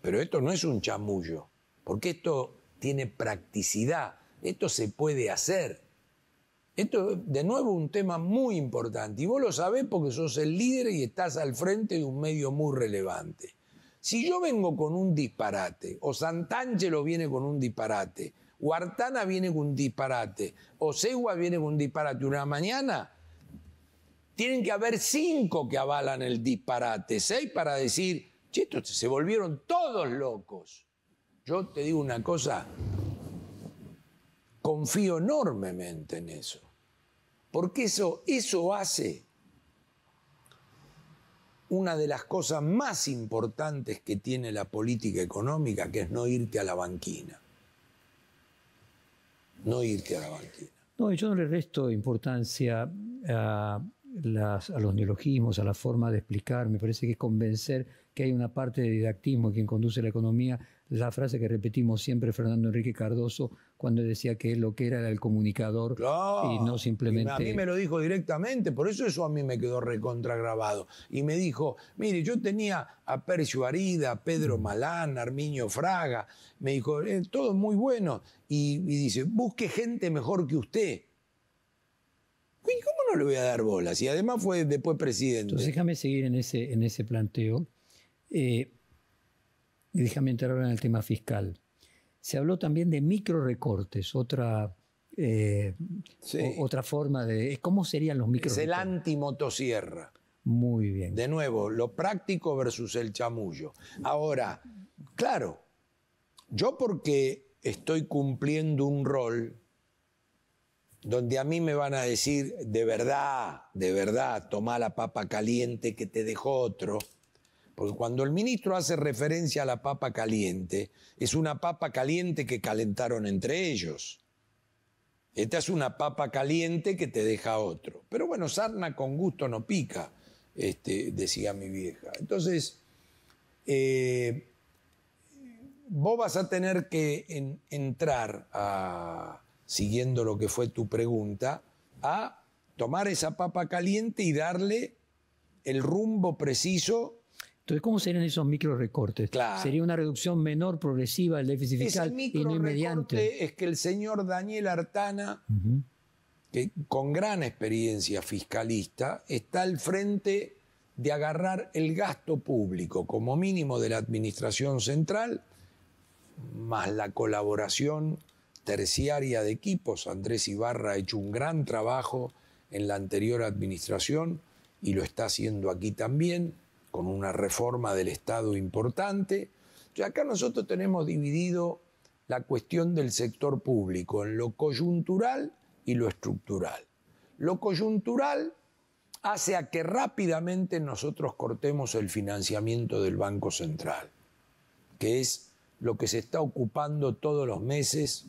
Pero esto no es un chamullo, porque esto tiene practicidad, esto se puede hacer. Esto es de nuevo un tema muy importante y vos lo sabés porque sos el líder y estás al frente de un medio muy relevante. Si yo vengo con un disparate, o Santangelo viene con un disparate, o Artana viene con un disparate, o Segua viene con un disparate una mañana, tienen que haber cinco que avalan el disparate, seis para decir, che, se volvieron todos locos. Yo te digo una cosa, confío enormemente en eso. Porque eso, eso hace una de las cosas más importantes que tiene la política económica, que es no irte a la banquina. No irte a la banquina. No, yo no le resto importancia a, los neologismos, a la forma de explicar. Me parece que es convencer que hay una parte de didactismo en quien conduce la economía, la frase que repetimos siempre Fernando Enrique Cardoso cuando decía que lo que era era el comunicador y no simplemente... a mí me lo dijo directamente, por eso eso a mí me quedó recontragrabado. Y me dijo, mire, yo tenía a Percio Arida, a Pedro mm. Malán, a Arminio Fraga, me dijo, eh, todo muy bueno. Y, dice, busque gente mejor que usted. ¿Cómo no le voy a dar bolas? Y además fue después presidente. Entonces déjame seguir en ese, en ese planteo. Eh, y déjame entrar ahora en el tema fiscal. Se habló también de micro recortes, otra, eh, otra forma de... Eh, ¿Cómo serían los micro Es el antimotosierra. Muy bien. De nuevo, lo práctico versus el chamullo. Ahora, claro, yo porque estoy cumpliendo un rol donde a mí me van a decir, de verdad, de verdad, toma la papa caliente que te dejó otro cuando el ministro hace referencia a la papa caliente, es una papa caliente que calentaron entre ellos. Esta es una papa caliente que te deja otro. Pero bueno, sarna con gusto no pica, este, decía mi vieja. Entonces, eh, vos vas a tener que entrar a, siguiendo lo que fue tu pregunta, a tomar esa papa caliente y darle el rumbo preciso entonces, ¿cómo serían esos micro recortes? Sería una reducción menor progresiva del déficit fiscal y no inmediante. Es que el señor Daniel Artana, que con gran experiencia fiscalista, está al frente de agarrar el gasto público como mínimo de la administración central, más la colaboración terciaria de equipos. Andrés Ibarra ha hecho un gran trabajo en la anterior administración y lo está haciendo aquí también con una reforma del Estado importante. ya acá nosotros tenemos dividido la cuestión del sector público en lo coyuntural y lo estructural. Lo coyuntural hace a que rápidamente nosotros cortemos el financiamiento del Banco Central, que es lo que se está ocupando todos los meses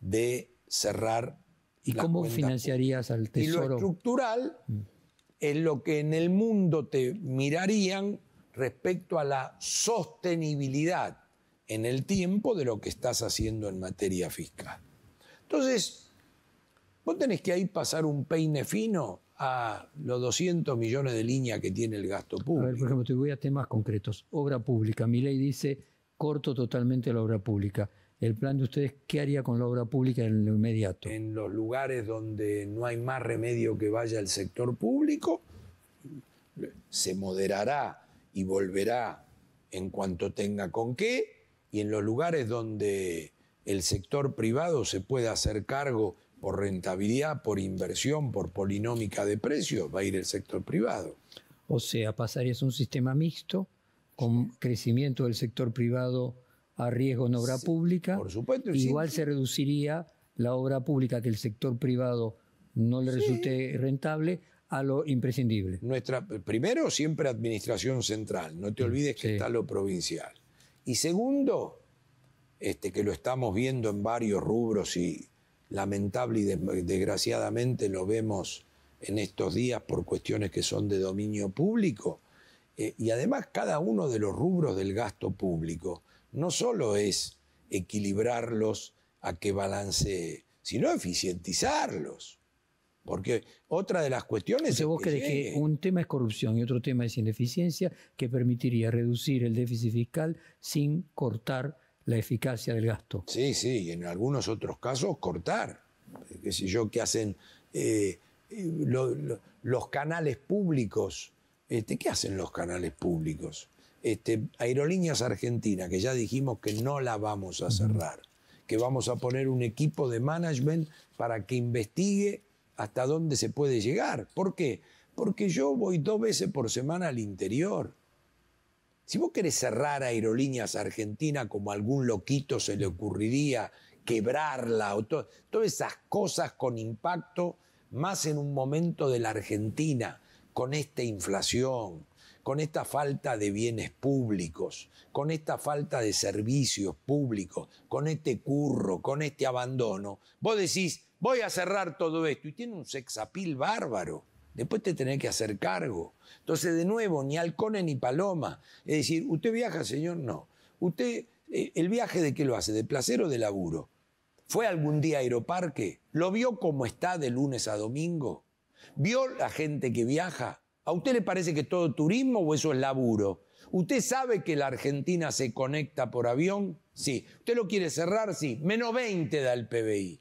de cerrar. ¿Y cómo financiarías al Tesoro? Y lo estructural mm es lo que en el mundo te mirarían respecto a la sostenibilidad en el tiempo de lo que estás haciendo en materia fiscal. Entonces, vos tenés que ahí pasar un peine fino a los 200 millones de líneas que tiene el gasto público. A ver, por ejemplo, te voy a temas concretos. Obra pública. Mi ley dice, corto totalmente la obra pública el plan de ustedes, ¿qué haría con la obra pública en lo inmediato? En los lugares donde no hay más remedio que vaya el sector público, se moderará y volverá en cuanto tenga con qué, y en los lugares donde el sector privado se pueda hacer cargo por rentabilidad, por inversión, por polinómica de precios, va a ir el sector privado. O sea, pasaría a un sistema mixto con crecimiento del sector privado a riesgo en obra pública. Por supuesto. Igual se reduciría la obra pública que el sector privado no le resulte rentable a lo imprescindible. Nuestra, primero, siempre administración central. No te olvides que está lo provincial. Y segundo, este, que lo estamos viendo en varios rubros y lamentable y desgraciadamente lo vemos en estos días por cuestiones que son de dominio público, eh, y además cada uno de los rubros del gasto público no solo es equilibrarlos a que balance sino eficientizarlos. Porque otra de las cuestiones. que un tema es corrupción y otro tema es ineficiencia, que permitiría reducir el déficit fiscal sin cortar la eficacia del gasto. Sí, sí, y en algunos otros casos cortar. Eh, que sé yo qué hacen los canales públicos? ¿Qué hacen los canales públicos? Este, Aerolíneas Argentina, que ya dijimos que no la vamos a cerrar, que vamos a poner un equipo de management para que investigue hasta dónde se puede llegar. ¿Por qué? Porque yo voy dos veces por semana al interior. Si vos querés cerrar Aerolíneas Argentina como algún loquito se le ocurriría, quebrarla, o todas esas cosas con impacto, más en un momento de la Argentina, con esta inflación, con esta falta de bienes públicos, con esta falta de servicios públicos, con este curro, con este abandono, vos decís, voy a cerrar todo esto y tiene un sexapil bárbaro. Después te tenés que hacer cargo. Entonces, de nuevo, ni halcones ni paloma. Es decir, ¿usted viaja, señor? No. ¿Usted, eh, el viaje de qué lo hace? ¿De placer o de laburo? ¿Fue algún día a Aeroparque? ¿Lo vio como está de lunes a domingo? ¿Vio la gente que viaja? ¿A usted le parece que todo turismo o eso es laburo? ¿Usted sabe que la Argentina se conecta por avión? Sí. ¿Usted lo quiere cerrar? Sí. Menos 20 da el PBI.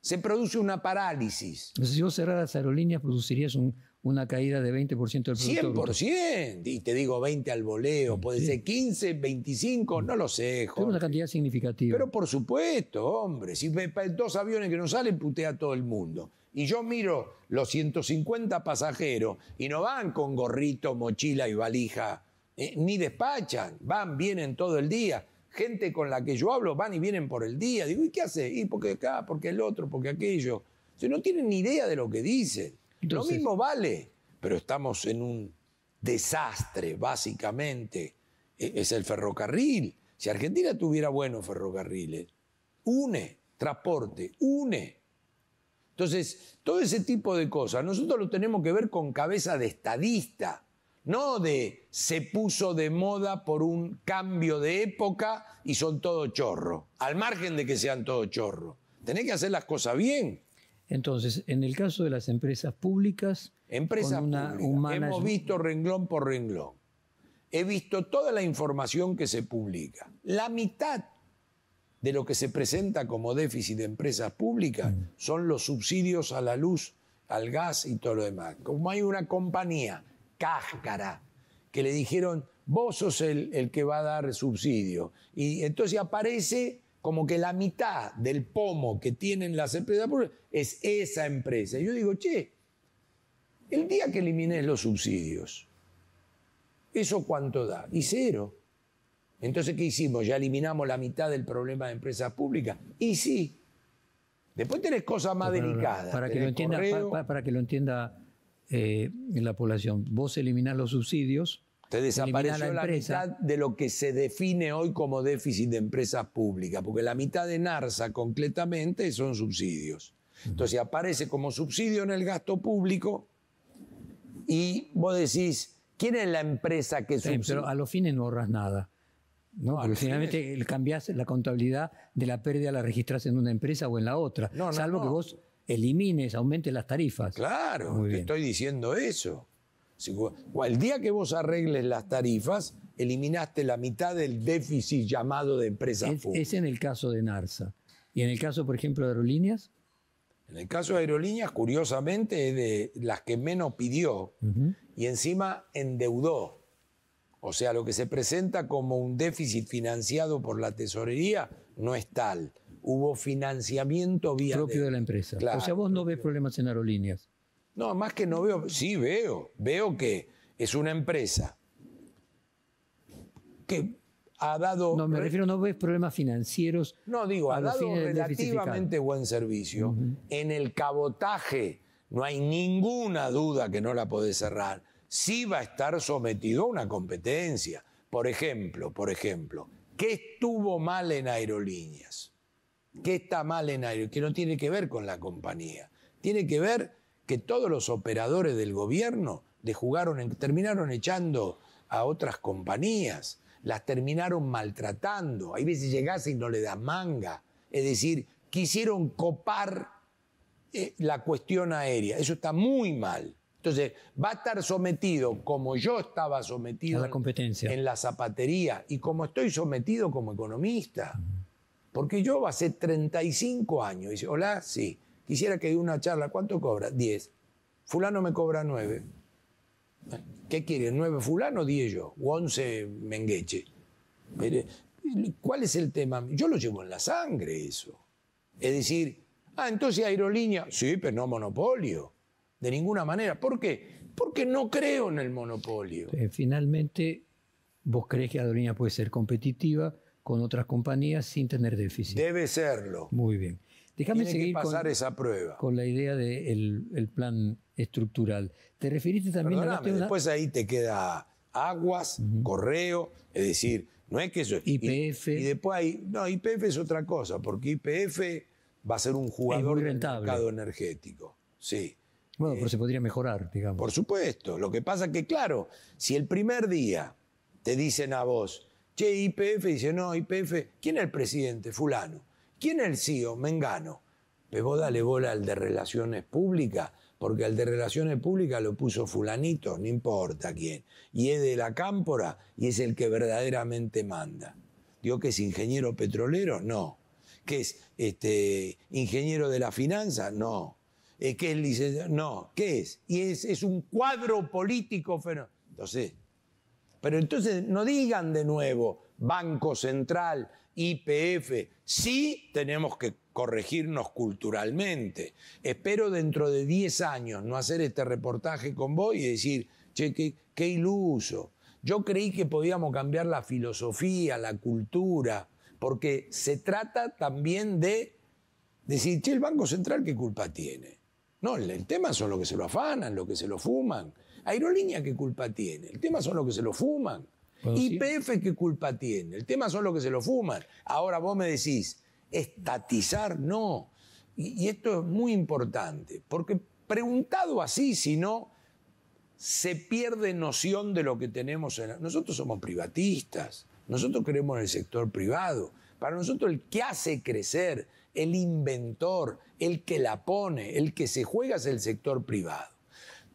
Se produce una parálisis. si vos cerrar las aerolíneas, producirías una caída de 20% del producto. 100%. Y te digo 20 al voleo. Puede ser 15, 25, no lo sé. Es una cantidad significativa. Pero por supuesto, hombre. Si dos aviones que no salen, putea todo el mundo. Y yo miro los 150 pasajeros y no van con gorrito, mochila y valija, eh, ni despachan, van, vienen todo el día. Gente con la que yo hablo van y vienen por el día. Digo, ¿y qué hace? ¿Y porque acá? porque el otro? porque aquello? Se no tienen ni idea de lo que dicen. lo mismo vale, pero estamos en un desastre, básicamente. E-, es el ferrocarril. Si Argentina tuviera buenos ferrocarriles, une, transporte, une entonces, todo ese tipo de cosas, nosotros lo tenemos que ver con cabeza de estadista, no de se puso de moda por un cambio de época y son todo chorro, al margen de que sean todo chorro. Tenés que hacer las cosas bien. Entonces, en el caso de las empresas públicas, empresas públicas. hemos visto renglón por renglón. He visto toda la información que se publica. La mitad de lo que se presenta como déficit de empresas públicas mm. son los subsidios a la luz, al gas y todo lo demás. Como hay una compañía, cáscara, que le dijeron, vos sos el, el que va a dar subsidio. Y entonces aparece como que la mitad del pomo que tienen las empresas públicas es esa empresa. Y yo digo, che, el día que elimines los subsidios, ¿eso cuánto da? Y cero. Entonces, ¿qué hicimos? Ya eliminamos la mitad del problema de empresas públicas. Y sí, después tenés cosas más delicadas. Para que, lo entienda, para, que, lo entienda, la población, vos eliminás los subsidios. Te desapareció la, mitad de lo que se define hoy como déficit de empresas públicas, porque la mitad de NARSA concretamente son subsidios. Entonces aparece como subsidio en el gasto público y vos decís, ¿quién es la empresa que subsidia? pero a los fines no ahorras nada. No, finalmente cambiás la contabilidad de la pérdida, la registras en una empresa o en la otra. salvo que vos elimines, aumentes las tarifas. Claro, te estoy diciendo eso. Si, el día que vos arregles las tarifas, eliminaste la mitad del déficit llamado de empresas es, Es en el caso de Narsa. ¿Y en el caso, por ejemplo, de aerolíneas? En el caso de aerolíneas, curiosamente, es de las que menos pidió y encima endeudó. O sea, lo que se presenta como un déficit financiado por la tesorería no es tal. Hubo financiamiento vía... Propio de, la empresa. Claro, o sea, vos no ves problemas en aerolíneas. No, más que no veo, sí veo, veo que es una empresa que ha dado... No, me refiero, no ves problemas financieros. No, digo, ha dado relativamente buen servicio. En el cabotaje no hay ninguna duda que no la podés cerrar sí va a estar sometido a una competencia. Por ejemplo, por ejemplo, ¿qué estuvo mal en aerolíneas? ¿Qué está mal en aerolíneas? Que no tiene que ver con la compañía. Tiene que ver que todos los operadores del gobierno terminaron echando a otras compañías, las terminaron maltratando. Hay veces llegase y no le das manga. Es decir, quisieron copar eh, la cuestión aérea. Eso está muy mal. Entonces, va a estar sometido como yo estaba sometido en la zapatería y como estoy sometido como economista. Porque yo hace 35 años, dice, hola, sí, quisiera que dé una charla, ¿cuánto cobra? 10. Fulano me cobra 9. ¿Qué quiere? ¿9 fulano 10 yo? ¿O 11 mengueche? ¿Cuál es el tema? Yo lo llevo en la sangre eso. Es decir, ah, entonces aerolínea, sí, pero no monopolio de ninguna manera. ¿Por qué? Porque no creo en el monopolio. Eh, finalmente, vos crees que Adolina puede ser competitiva con otras compañías sin tener déficit. Debe serlo. Muy bien. Déjame seguir que pasar con, esa prueba. con la idea del plan estructural. Te referiste también a la después ahí te queda aguas, correo, es decir, no es que eso IPF. Y, después ahí. no, YPF es otra cosa, porque YPF va a ser un jugador del mercado energético. Sí. Bueno, pero eh, se podría mejorar, digamos. Por supuesto. Lo que pasa es que, claro, si el primer día te dicen a vos, che, IPF, dice, no, IPF, ¿quién es el presidente? Fulano. ¿Quién es el CEO? Mengano. Pues vos dale bola al de Relaciones Públicas, porque al de Relaciones Públicas lo puso Fulanito, no importa quién. Y es de la cámpora y es el que verdaderamente manda. ¿Digo que es ingeniero petrolero? No. ¿Que es este, ingeniero de la finanza? No eh, ¿Qué es licenciado. No, ¿qué es? Y es, un cuadro político fenómeno. Entonces, pero entonces no digan de nuevo Banco Central, IPF. Sí tenemos que corregirnos culturalmente. Espero dentro de 10 años no hacer este reportaje con vos y decir, che, qué, qué iluso. Yo creí que podíamos cambiar la filosofía, la cultura, porque se trata también de decir, che, el Banco Central qué culpa tiene. No, el tema son los que se lo afanan, los que se lo fuman. Aerolínea, ¿qué culpa tiene? El tema son los que se lo fuman. ¿IPF ¿qué culpa tiene? El tema son los que se lo fuman. Ahora vos me decís, estatizar, no. Y, esto es muy importante, porque preguntado así, si no, se pierde noción de lo que tenemos. Nosotros somos privatistas, nosotros creemos en el sector privado. Para nosotros el que hace crecer, el inventor, el que la pone, el que se juega es el sector privado.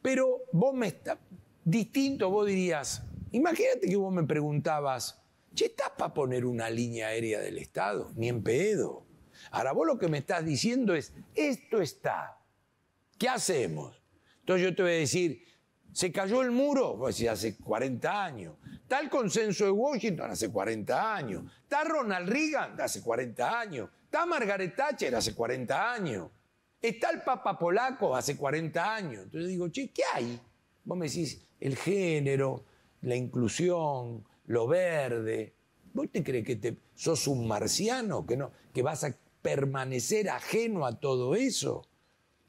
Pero vos me está, distinto, vos dirías, imagínate que vos me preguntabas, ¿qué ¿estás para poner una línea aérea del Estado? Ni en pedo. Ahora vos lo que me estás diciendo es, esto está, ¿qué hacemos? Entonces yo te voy a decir, se cayó el muro, pues hace 40 años. Está el consenso de Washington hace 40 años. Está Ronald Reagan hace 40 años. Está Margaret Thatcher hace 40 años. Está el Papa Polaco hace 40 años. Entonces digo, che, ¿qué hay? Vos me decís, el género, la inclusión, lo verde. ¿Vos te crees que te, sos un marciano, que, no, que vas a permanecer ajeno a todo eso?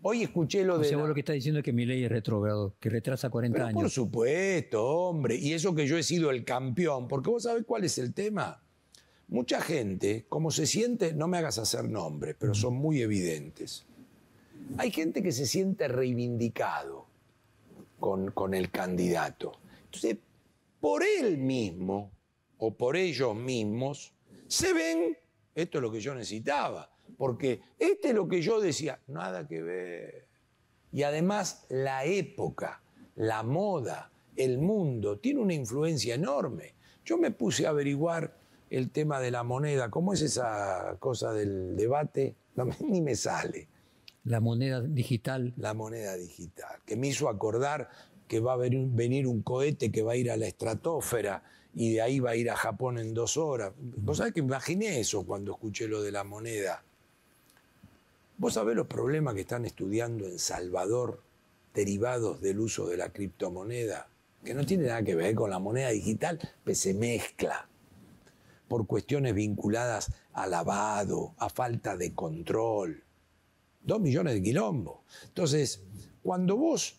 Hoy escuché lo de. Sea, lo que está diciendo es que mi ley es retrogrado, que retrasa 40 años. Por supuesto, hombre. Y eso que yo he sido el campeón, porque vos sabés cuál es el tema. Mucha gente, como se siente, no me hagas hacer nombres, pero son muy evidentes. Hay gente que se siente reivindicado con, el candidato. Entonces, por él mismo o por ellos mismos, se ven, esto es lo que yo necesitaba, porque este es lo que yo decía, nada que ver. Y además la época, la moda, el mundo, tiene una influencia enorme. Yo me puse a averiguar el tema de la moneda. ¿Cómo es esa cosa del debate? ni me sale. La moneda digital. La moneda digital, que me hizo acordar que va a venir un cohete que va a ir a la estratosfera y de ahí va a ir a Japón en dos horas. Vos sabés que imaginé eso cuando escuché lo de la moneda. Vos sabés los problemas que están estudiando en Salvador derivados del uso de la criptomoneda, que no tiene nada que ver con la moneda digital, pues se mezcla por cuestiones vinculadas al lavado, a falta de control. Dos millones de quilombo. Entonces, cuando vos...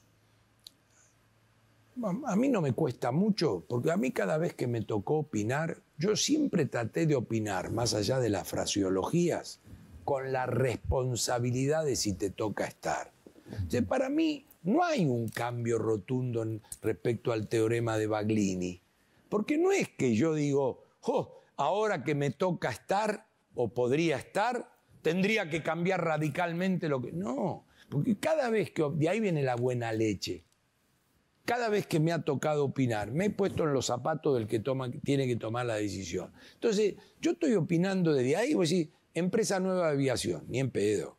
A mí no me cuesta mucho, porque a mí cada vez que me tocó opinar, yo siempre traté de opinar, más allá de las fraseologías, con la responsabilidad de si te toca estar. O para mí no hay un cambio rotundo respecto al teorema de Baglini, porque no es que yo digo, ahora que me toca estar o podría estar, tendría que cambiar radicalmente lo que... No, porque cada vez que... De ahí viene la buena leche. Cada vez que me ha tocado opinar, me he puesto en los zapatos del que tiene que tomar la decisión. Entonces, yo estoy opinando desde ahí, voy a decir, empresa nueva de aviación, ni en pedo.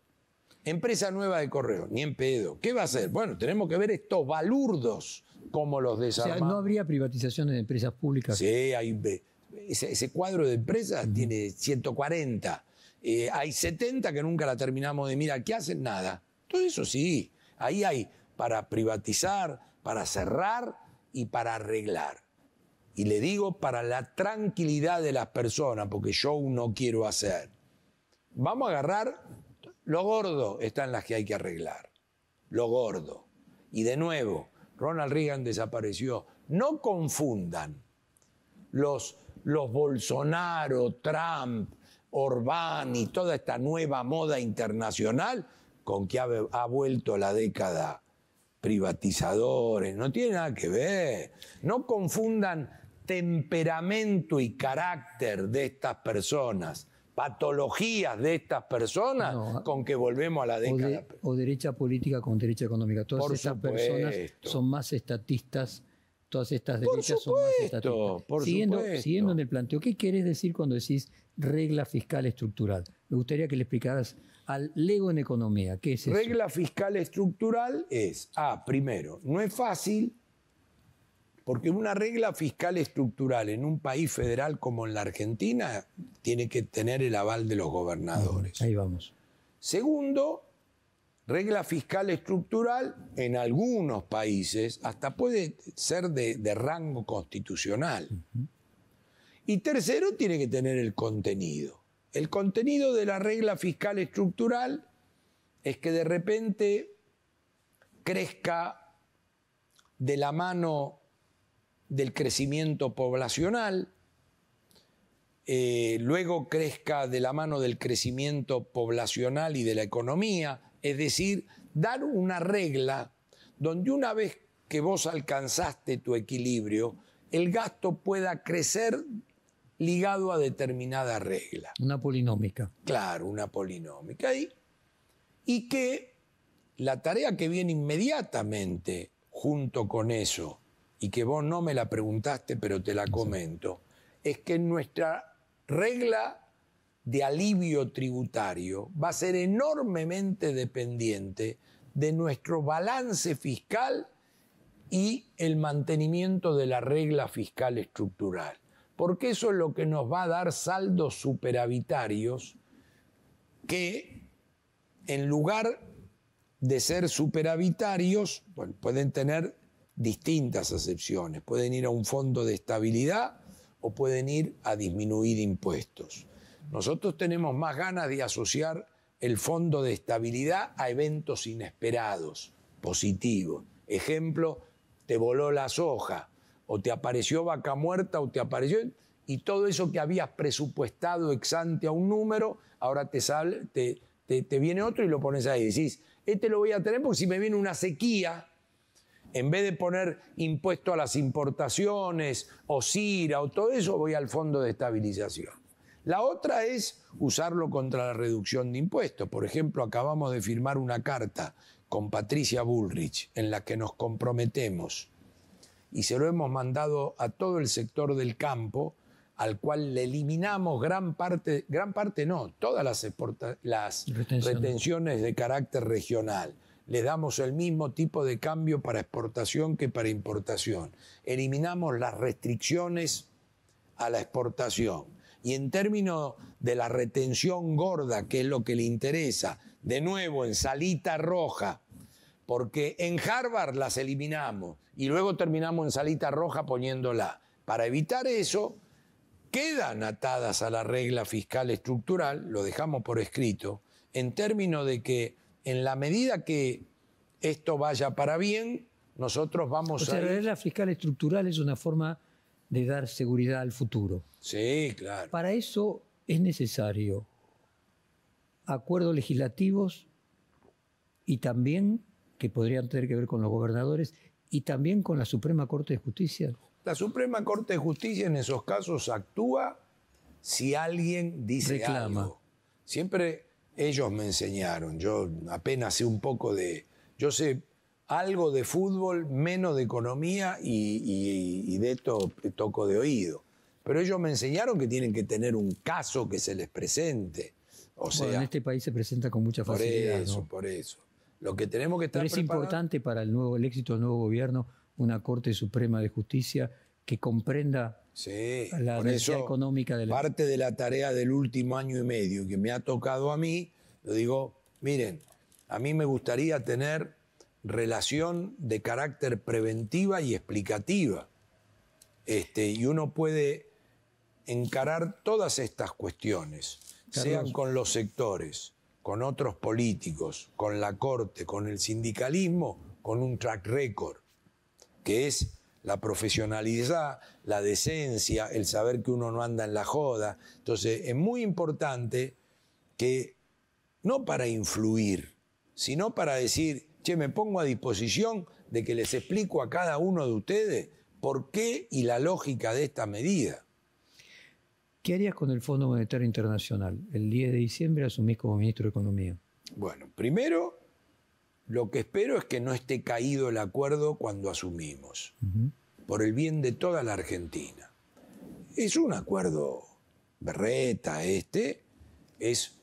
Empresa nueva de correo, ni en pedo. ¿Qué va a hacer? Bueno, tenemos que ver estos balurdos, como los de O sea, no habría privatizaciones de empresas públicas. Sí, hay ese, cuadro de empresas tiene 140. Eh, hay 70 que nunca la terminamos de mirar. ¿Qué hacen? Nada. Todo eso sí. Ahí hay para privatizar, para cerrar y para arreglar. Y le digo para la tranquilidad de las personas, porque yo no quiero hacer. Vamos a agarrar lo gordo, están las que hay que arreglar. Lo gordo. Y de nuevo, Ronald Reagan desapareció. No confundan los los Bolsonaro, Trump, Orbán y toda esta nueva moda internacional con que ha, vuelto la década privatizadores, no tiene nada que ver. No confundan temperamento y carácter de estas personas, patologías de estas personas, con que volvemos a la década. O, o derecha política con derecha económica. Todas esas personas son más estatistas todas estas derechas son más Por supuesto. siguiendo en el planteo, ¿qué querés decir cuando decís regla fiscal estructural? Me gustaría que le explicaras al Lego en economía, ¿qué es eso? Regla fiscal estructural es, ah, primero, no es fácil, porque una regla fiscal estructural en un país federal como en la Argentina tiene que tener el aval de los gobernadores. Ahí vamos. Segundo, regla fiscal estructural en algunos países hasta puede ser de, rango constitucional. Y tercero, tiene que tener el contenido. El contenido de la regla fiscal estructural es que de repente crezca de la mano del crecimiento poblacional, eh, luego crezca de la mano del crecimiento poblacional y de la economía, es decir, dar una regla donde una vez que vos alcanzaste tu equilibrio, el gasto pueda crecer ligado a determinada regla. Una polinómica. Claro, una polinómica. Y, y que la tarea que viene inmediatamente junto con eso, y que vos no me la preguntaste, pero te la comento, es que nuestra regla de alivio tributario va a ser enormemente dependiente de nuestro balance fiscal y el mantenimiento de la regla fiscal estructural, porque eso es lo que nos va a dar saldos superavitarios que en lugar de ser superavitarios, pueden tener distintas acepciones, pueden ir a un fondo de estabilidad o pueden ir a disminuir impuestos. Nosotros tenemos más ganas de asociar el fondo de estabilidad a eventos inesperados, positivos. Ejemplo, te voló la soja, o te apareció vaca muerta, o te apareció... Y todo eso que habías presupuestado exante a un número, ahora te, sale, te, te, viene otro y lo pones ahí. Decís, este lo voy a tener porque si me viene una sequía, en vez de poner impuesto a las importaciones o CIRA o todo eso, voy al fondo de estabilización. La otra es usarlo contra la reducción de impuestos. Por ejemplo, acabamos de firmar una carta con Patricia Bullrich en la que nos comprometemos y se lo hemos mandado a todo el sector del campo al cual le eliminamos gran parte, gran parte no, todas las, las retenciones de carácter regional. Le damos el mismo tipo de cambio para exportación que para importación. Eliminamos las restricciones a la exportación y en términos de la retención gorda, que es lo que le interesa, de nuevo en salita roja, porque en Harvard las eliminamos y luego terminamos en salita roja poniéndola. Para evitar eso, quedan atadas a la regla fiscal estructural, lo dejamos por escrito, en términos de que en la medida que esto vaya para bien, nosotros vamos o sea, La regla fiscal estructural es una forma de dar seguridad al futuro. Sí, claro. Para eso es necesario acuerdos legislativos y también, que podrían tener que ver con los gobernadores, y también con la Suprema Corte de Justicia. La Suprema Corte de Justicia en esos casos actúa si alguien dice Reclama. algo. Siempre ellos me enseñaron, yo apenas sé un poco de... Yo sé algo de fútbol, menos de economía y, de esto toco de oído. Pero ellos me enseñaron que tienen que tener un caso que se les presente. O en este país se presenta con mucha facilidad. Por eso, por eso. Lo que tenemos que estar Pero es importante para el, nuevo, el éxito del nuevo gobierno una Corte Suprema de Justicia que comprenda la necesidad económica de la... Parte de la tarea del último año y medio que me ha tocado a mí, lo digo, miren, a mí me gustaría tener relación de carácter preventiva y explicativa. Este, y uno puede encarar todas estas cuestiones, sean con los sectores, con otros políticos, con la corte, con el sindicalismo, con un track record, que es la profesionalidad, la decencia, el saber que uno no anda en la joda. Entonces, es muy importante que, no para influir, sino para decir, Che, me pongo a disposición de que les explico a cada uno de ustedes por qué y la lógica de esta medida. ¿Qué harías con el Fondo Monetario Internacional? El 10 de diciembre asumís como ministro de Economía. Bueno, primero, lo que espero es que no esté caído el acuerdo cuando asumimos, por el bien de toda la Argentina. Es un acuerdo berreta este, es,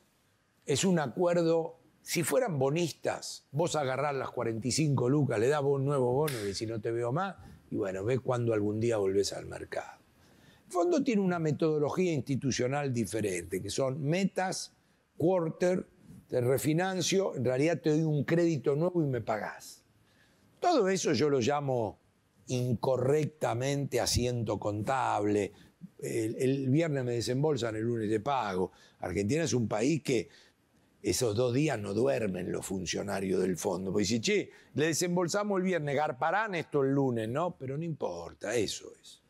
es un acuerdo si fueran bonistas, vos agarrás las 45 lucas, le das un nuevo bono y si no te veo más, y bueno, ves cuando algún día volvés al mercado. El fondo tiene una metodología institucional diferente, que son metas, quarter, te refinancio, en realidad te doy un crédito nuevo y me pagás. Todo eso yo lo llamo incorrectamente asiento contable. El, el viernes me desembolsan, el lunes te pago. Argentina es un país que esos dos días no duermen los funcionarios del fondo. Porque dicen, che, le desembolsamos el viernes, garparán esto el lunes, ¿no? Pero no importa, eso es.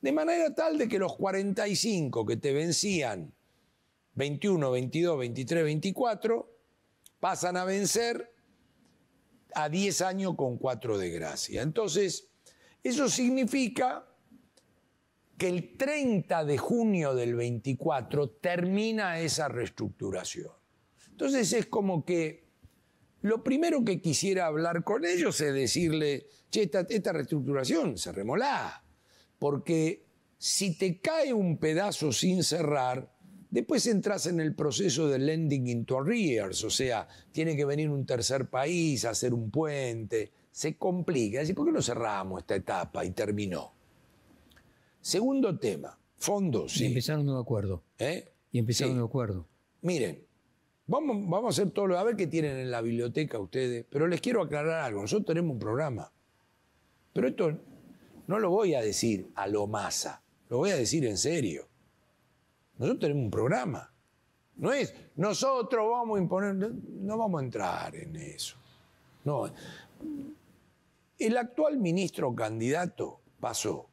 De manera tal de que los 45 que te vencían, 21, 22, 23, 24, pasan a vencer a 10 años con 4 de gracia. Entonces, eso significa que el 30 de junio del 24 termina esa reestructuración. Entonces es como que lo primero que quisiera hablar con ellos es decirle, che, esta, esta reestructuración, remolá. porque si te cae un pedazo sin cerrar, después entras en el proceso de lending into arrears, o sea, tiene que venir un tercer país a hacer un puente, se complica. ¿Y ¿por qué no cerramos esta etapa y terminó? Segundo tema, fondos. Y sí. empezaron un nuevo acuerdo. ¿Eh? Y empezaron un nuevo acuerdo. Miren, Vamos, a hacer todo lo. A ver qué tienen en la biblioteca ustedes. Pero les quiero aclarar algo. Nosotros tenemos un programa. Pero esto no lo voy a decir a lo masa. Lo voy a decir en serio. Nosotros tenemos un programa. No es nosotros vamos a imponer. No, vamos a entrar en eso. No. El actual ministro candidato pasó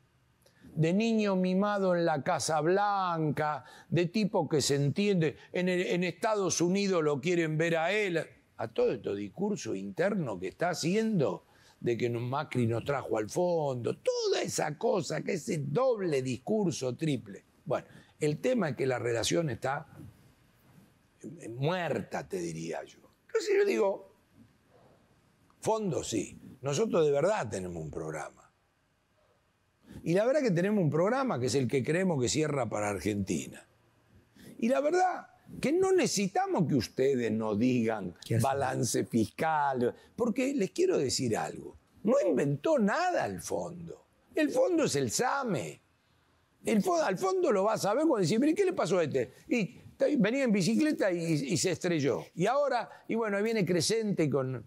de niño mimado en la Casa Blanca, de tipo que se entiende, en, Estados Unidos lo quieren ver a él, a todo este discurso interno que está haciendo de que Macri nos trajo al fondo, toda esa cosa, que ese doble discurso triple. Bueno, el tema es que la relación está eh, muerta, te diría yo. Entonces yo digo, fondo sí, nosotros de verdad tenemos un programa. Y la verdad que tenemos un programa que es el que creemos que cierra para Argentina. Y la verdad que no necesitamos que ustedes nos digan balance fiscal, porque les quiero decir algo, no inventó nada el fondo. El fondo es el SAME. El al fondo lo vas a ver cuando decís, ¿qué le pasó a este? Y venía en bicicleta y, se estrelló. Y ahora, y bueno, viene Crescente con,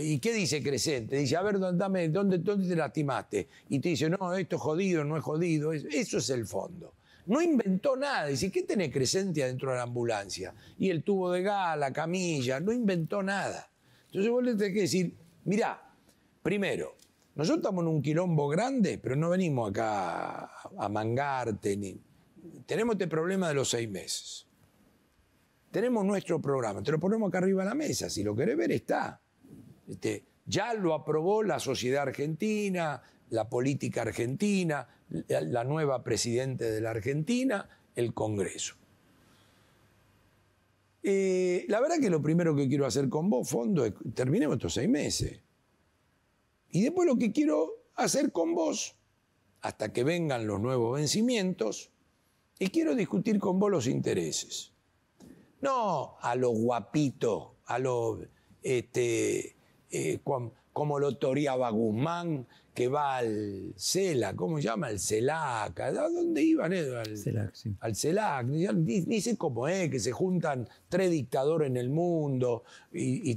¿Y qué dice Crescente? Dice, a ver, dame, ¿dónde, ¿dónde te lastimaste? Y te dice, no, esto es jodido, no es jodido. Eso es el fondo. No inventó nada. Dice, ¿qué tiene Crescente adentro de la ambulancia? Y el tubo de gas, la camilla, no inventó nada. Entonces vos le tenés que decir, mirá, primero, nosotros estamos en un quilombo grande, pero no venimos acá a mangarte. Tenemos este problema de los seis meses. Tenemos nuestro programa, te lo ponemos acá arriba a la mesa. Si lo querés ver, está. Este, ya lo aprobó la sociedad argentina, la política argentina, la nueva presidente de la Argentina, el Congreso. Eh, la verdad que lo primero que quiero hacer con vos, Fondo, es terminemos estos seis meses. Y después lo que quiero hacer con vos, hasta que vengan los nuevos vencimientos, es quiero discutir con vos los intereses. No a lo guapito, a lo este, eh, como lo toreaba Guzmán, que va al CELAC, ¿cómo se llama? Al CELAC, ¿a dónde iban eh? Al CELAC, sí. Al CELAC, ni, cómo es, que se juntan tres dictadores en el mundo, y,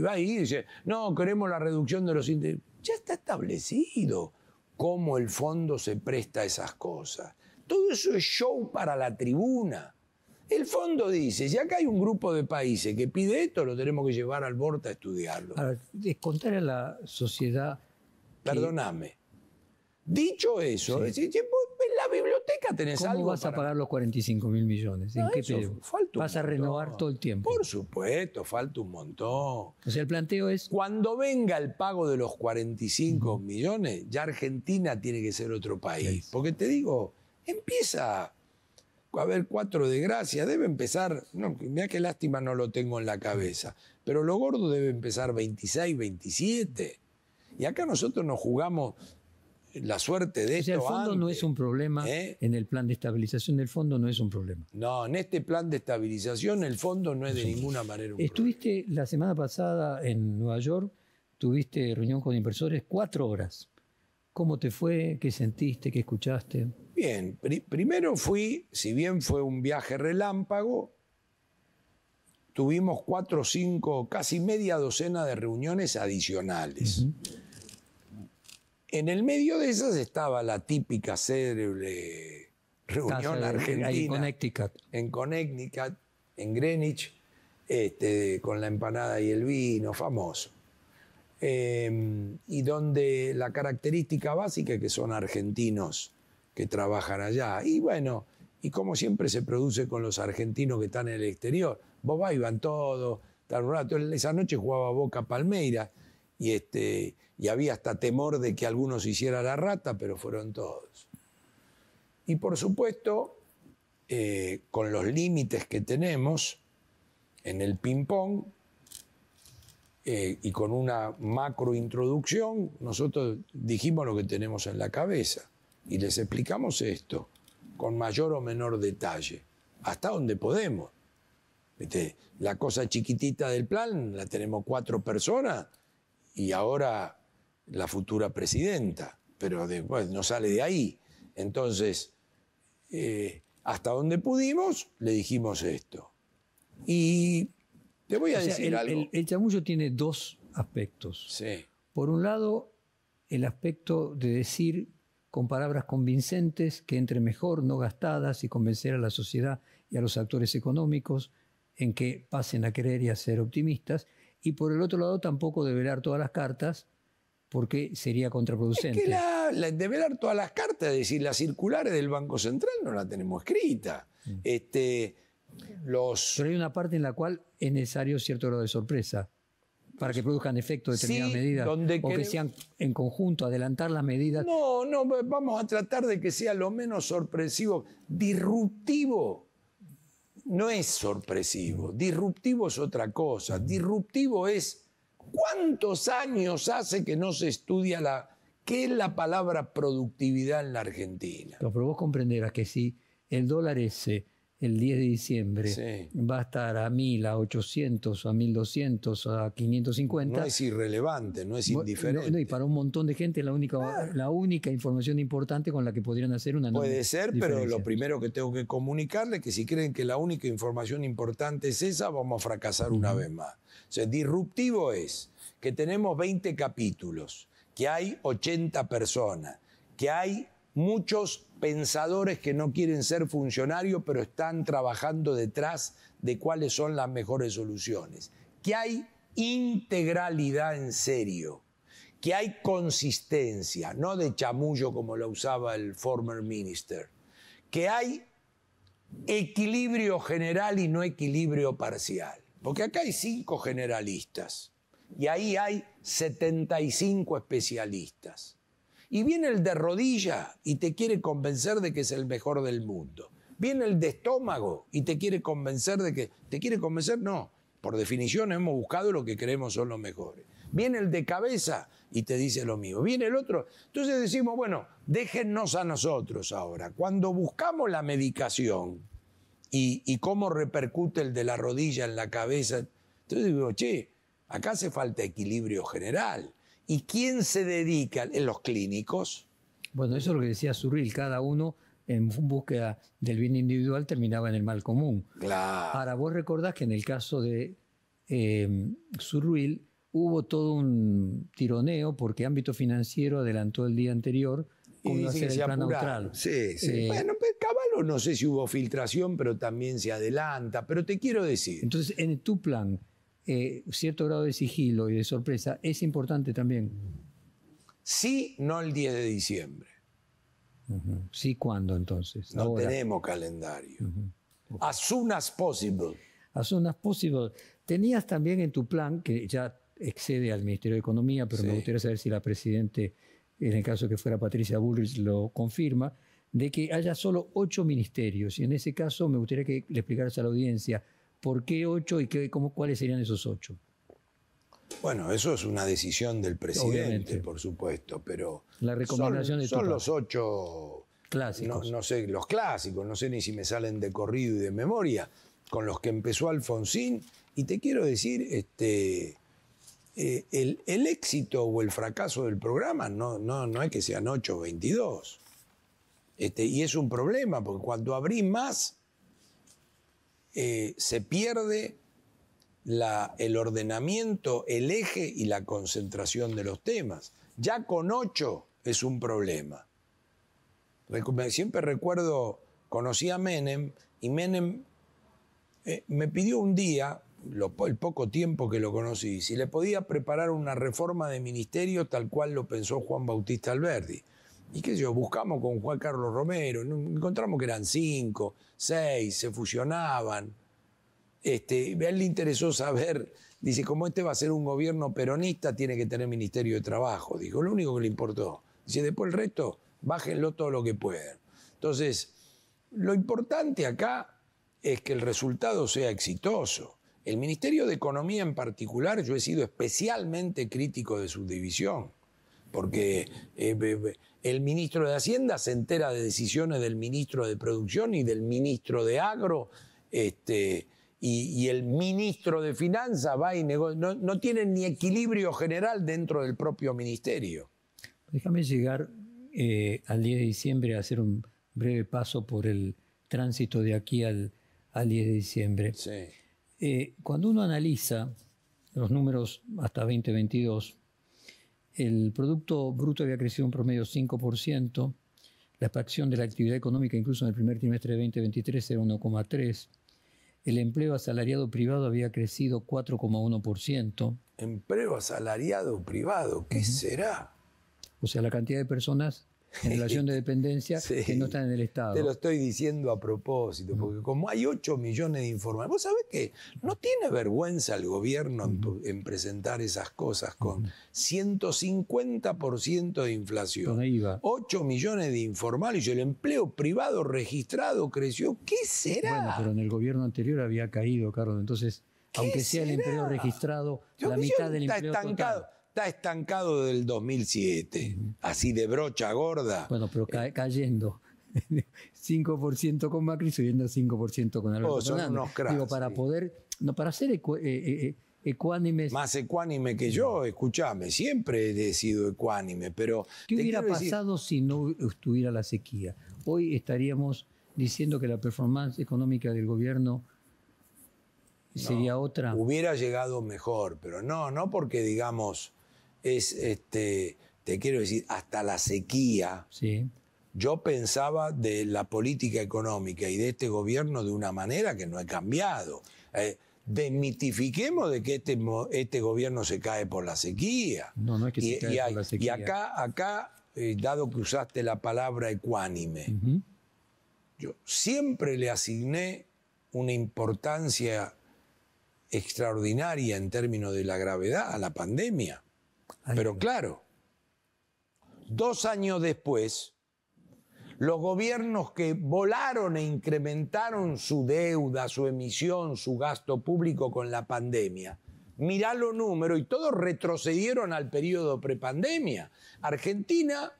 va y dice, no, queremos la reducción de los Ya está establecido cómo el fondo se presta a esas cosas. Todo eso es show para la tribuna. El fondo dice, si acá hay un grupo de países que pide esto, lo tenemos que llevar al borde a estudiarlo. Ahora, descontar a la sociedad... Perdóname. Dicho eso, en la biblioteca tenés algo ¿Cómo vas a pagar los 45 mil millones? ¿En qué ¿Vas a renovar todo el tiempo? Por supuesto, falta un montón. O sea, el planteo es. Cuando venga el pago de los 45 millones, ya Argentina tiene que ser otro país. Porque te digo, empieza a ver, cuatro de gracia, debe empezar, no, mira qué lástima no lo tengo en la cabeza, pero lo gordo debe empezar 26, 27. Y acá nosotros nos jugamos la suerte de o sea, El fondo no es un problema ¿eh? en el plan de estabilización del fondo, no es un problema. No, en este plan de estabilización el fondo no es de ninguna manera un Estuviste la semana pasada en Nueva York, tuviste reunión con inversores cuatro horas. ¿Cómo te fue? ¿Qué sentiste? ¿Qué escuchaste? Bien, primero fui, si bien fue un viaje relámpago, tuvimos cuatro, cinco, casi media docena de reuniones adicionales. En el medio de esas estaba la típica célebre reunión argentina. En Connecticut. En Connecticut, en Greenwich, este, con la empanada y el vino, famoso. Em, y donde la característica básica es que son argentinos que trabajan allá. Y bueno, y como siempre se produce con los argentinos que están en el exterior, vos iban van todos, tal rato. Esa noche jugaba Boca Palmeira y, este, y había hasta temor de que algunos hiciera la rata, pero fueron todos. Y por supuesto, eh, con los límites que tenemos en el ping-pong, eh, y con una macro introducción, nosotros dijimos lo que tenemos en la cabeza y les explicamos esto con mayor o menor detalle, hasta donde podemos. La cosa chiquitita del plan la tenemos cuatro personas y ahora la futura presidenta, pero después no sale de ahí. Entonces, eh, hasta donde pudimos, le dijimos esto. Y voy a decir el, algo. El, chamullo tiene dos aspectos. Por un lado, el aspecto de decir con palabras convincentes que entre mejor, no gastadas, y convencer a la sociedad y a los actores económicos en que pasen a creer y a ser optimistas. Y por el otro lado, tampoco develar todas las cartas, porque sería contraproducente. develar todas las cartas, es decir, las circulares del Banco Central no la tenemos escrita. Mm. Este, pero hay una parte en la cual es necesario cierto grado de sorpresa para que produzcan efecto de determinada medida o que sean en conjunto, adelantar las medidas. No, no, vamos a tratar de que sea lo menos sorpresivo, disruptivo. No es sorpresivo, disruptivo es otra cosa. Disruptivo es cuántos años hace que no se estudia la qué es la palabra productividad en la Argentina. Pero vos comprenderás que si el dólar es el 10 de diciembre va a estar a 1000, a 800, a 1200, a 550. No es irrelevante, no es indiferente. y para un montón de gente la única, la única información importante con la que podrían hacer una Puede ser, pero lo primero que tengo que comunicarle es que si creen que la única información importante es esa, vamos a fracasar una vez más. O sea, disruptivo es que tenemos 20 capítulos, que hay 80 personas, que hay muchos pensadores que no quieren ser funcionarios, pero están trabajando detrás de cuáles son las mejores soluciones. Que hay integralidad en serio, que hay consistencia, no de chamullo como lo usaba el former minister, que hay equilibrio general y no equilibrio parcial. Porque acá hay cinco generalistas y ahí hay 75 especialistas. Y viene el de rodilla y te quiere convencer de que es el mejor del mundo. Viene el de estómago y te quiere convencer de que... ¿Te quiere convencer? No. Por definición hemos buscado lo que creemos son los mejores. Viene el de cabeza y te dice lo mismo. Viene el otro. Entonces decimos, bueno, déjennos a nosotros ahora. Cuando buscamos la medicación y, y cómo repercute el de la rodilla en la cabeza, entonces digo, che, acá hace falta equilibrio general. ¿Y quién se dedica en los clínicos? Bueno, eso es lo que decía Surril, cada uno en búsqueda del bien individual terminaba en el mal común. Claro. Ahora, vos recordás que en el caso de eh, em, Surril hubo todo un tironeo porque ámbito financiero adelantó el día anterior y hacer el plan neutral. Sí, sí. Eh, bueno, pues, Caballo no sé si hubo filtración, pero también se adelanta. Pero te quiero decir. Entonces, en tu plan, eh, cierto grado de sigilo y de sorpresa es importante también. Sí, no el 10 de diciembre. Sí, ¿cuándo entonces? No tenemos calendario. As soon as possible. As soon as possible. Tenías también en tu plan, que ya excede al Ministerio de Economía, pero me gustaría saber si la Presidente, en el caso que fuera Patricia Bullrich, lo confirma, de que haya solo ocho ministerios. Y en ese caso me gustaría que le explicaras a la audiencia ¿Por qué ocho y qué, cómo, cuáles serían esos ocho? Bueno, eso es una decisión del presidente, por supuesto, pero la recomendación son, son los ocho clásicos. No, sé, los clásicos, no sé ni si me salen de corrido y de memoria, con los que empezó Alfonsín. Y te quiero decir, este, eh, el, el, éxito o el fracaso del programa no, no, no es que sean ocho o 22. Este, y es un problema, porque cuando abrí más, eh, se pierde el ordenamiento, el eje y la concentración de los temas. Ya con ocho es un problema. Siempre recuerdo, conocí a Menem y Menem eh, me pidió un día, el poco tiempo que lo conocí, si le podía preparar una reforma de ministerio tal cual lo pensó Juan Bautista Alberdi y qué sé yo, buscamos con Juan Carlos Romero, encontramos que eran cinco, seis, se fusionaban. Este, a él le interesó saber, dice, como este va a ser un gobierno peronista, tiene que tener Ministerio de Trabajo. Dijo, lo único que le importó. Dice, después el resto, bájenlo todo lo que puedan. Entonces, lo importante acá es que el resultado sea exitoso. El Ministerio de Economía en particular, yo he sido especialmente crítico de su división porque eh, el ministro de Hacienda se entera de decisiones del ministro de Producción y del ministro de Agro, este, y, el ministro de Finanzas va y No, tienen ni equilibrio general dentro del propio ministerio. Déjame llegar eh, al 10 de diciembre a hacer un breve paso por el tránsito de aquí al, al 10 de diciembre. Eh, cuando uno analiza los números hasta 2022, el Producto Bruto había crecido un promedio 5%, la expansión de la actividad económica incluso en el primer trimestre de 2023 era 1,3%, el empleo asalariado privado había crecido 4,1%. Empleo asalariado privado, ¿qué será? O sea, la cantidad de personas en relación de dependencia que no están en el Estado. Te lo estoy diciendo a propósito, porque como hay 8 millones de informales... vos sabés que no tiene vergüenza el gobierno en, presentar esas cosas con 150% de inflación. Ahí 8 millones de informales y el empleo privado registrado creció. ¿Qué será? Bueno, pero en el gobierno anterior había caído, Carlos, entonces aunque sea el empleo registrado, la mitad del empleo está estancado está estancado del 2007, así de brocha gorda. Bueno, pero eh. cayendo. 5% con Macri, subiendo 5% con Alberto oh, son Unos cracks, para poder, no, para ser eh, eh, ecuánimes. Más ecuánime que yo, escúchame, siempre he sido ecuánime, pero... ¿Qué hubiera pasado si no estuviera la sequía? Hoy estaríamos diciendo que la performance económica del gobierno sería otra. Hubiera llegado mejor, pero no, no porque digamos es, este, te quiero decir, hasta la sequía. Sí. Yo pensaba de la política económica y de este gobierno de una manera que no he cambiado. Eh, desmitifiquemos de que este, este gobierno se cae por la sequía. No, no es que y, la sequía. Y acá, acá eh, dado que usaste la palabra ecuánime, yo siempre le asigné una importancia extraordinaria en términos de la gravedad a la pandemia. Pero claro, dos años después, los gobiernos que volaron e incrementaron su deuda, su emisión, su gasto público con la pandemia, mirá los números y todos retrocedieron al periodo prepandemia. Argentina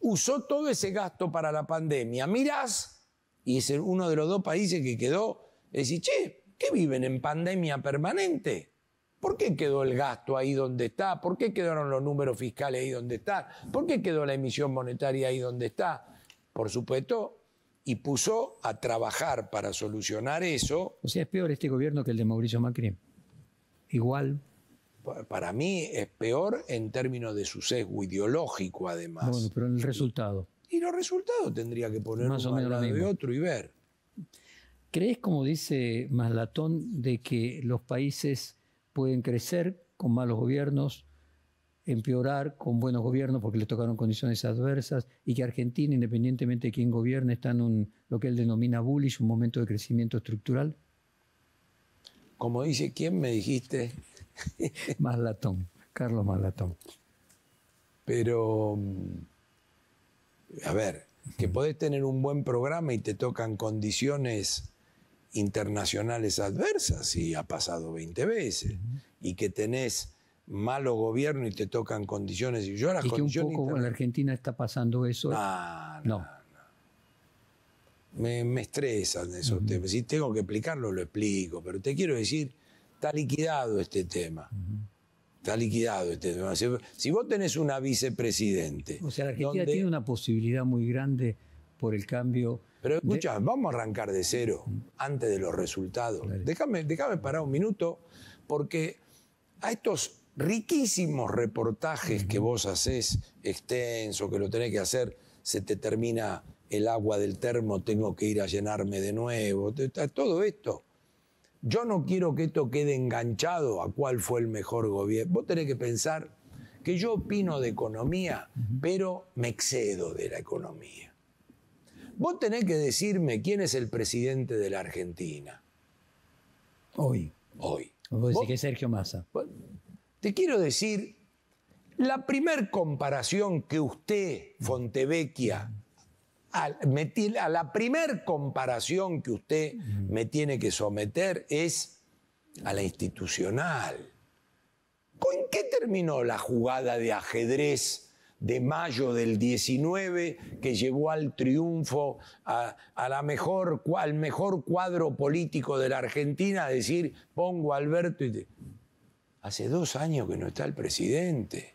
usó todo ese gasto para la pandemia. Mirás, y es uno de los dos países que quedó, es decir, che, ¿qué viven en pandemia permanente? ¿Por qué quedó el gasto ahí donde está? ¿Por qué quedaron los números fiscales ahí donde está? ¿Por qué quedó la emisión monetaria ahí donde está? Por supuesto, y puso a trabajar para solucionar eso. O sea, es peor este gobierno que el de Mauricio Macri. Igual. Para mí es peor en términos de su sesgo ideológico, además. Bueno, pero en el resultado. Y los resultados tendría que poner Más de otro y ver. ¿Crees, como dice Maslatón, de que los países pueden crecer con malos gobiernos, empeorar con buenos gobiernos porque le tocaron condiciones adversas y que Argentina, independientemente de quién gobierne, está en un, lo que él denomina bullish, un momento de crecimiento estructural? Como dice, ¿quién me dijiste? Maslatón, Carlos Malatón. Pero, a ver, que podés tener un buen programa y te tocan condiciones internacionales adversas, y ha pasado 20 veces, y que tenés malo gobierno y te tocan condiciones. Y yo las que un poco en Argentina está pasando eso. no. Me, estresan esos temas. Si tengo que explicarlo, lo explico. Pero te quiero decir, está liquidado este tema. Está liquidado este tema. Si, vos tenés una vicepresidente. O sea, la Argentina tiene una posibilidad muy grande por el cambio pero escucha, vamos a arrancar de cero antes de los resultados. Déjame, déjame parar un minuto, porque a estos riquísimos reportajes que vos haces, extenso, que lo tenés que hacer, se te termina el agua del termo, tengo que ir a llenarme de nuevo, todo esto. Yo no quiero que esto quede enganchado a cuál fue el mejor gobierno. Vos tenés que pensar que yo opino de economía, pero me excedo de la economía. Vos tenés que decirme quién es el presidente de la Argentina. Hoy. Hoy. Vos decís que es Sergio Massa. te quiero decir, la primer comparación que usted, Fontevecchia, a, la primer comparación que usted me tiene que someter es a la institucional. ¿Con qué terminó la jugada de ajedrez de mayo del 19 que llevó al triunfo a, la mejor, al mejor cuadro político de la Argentina, a decir, pongo a Alberto y... Hace dos años que no está el presidente.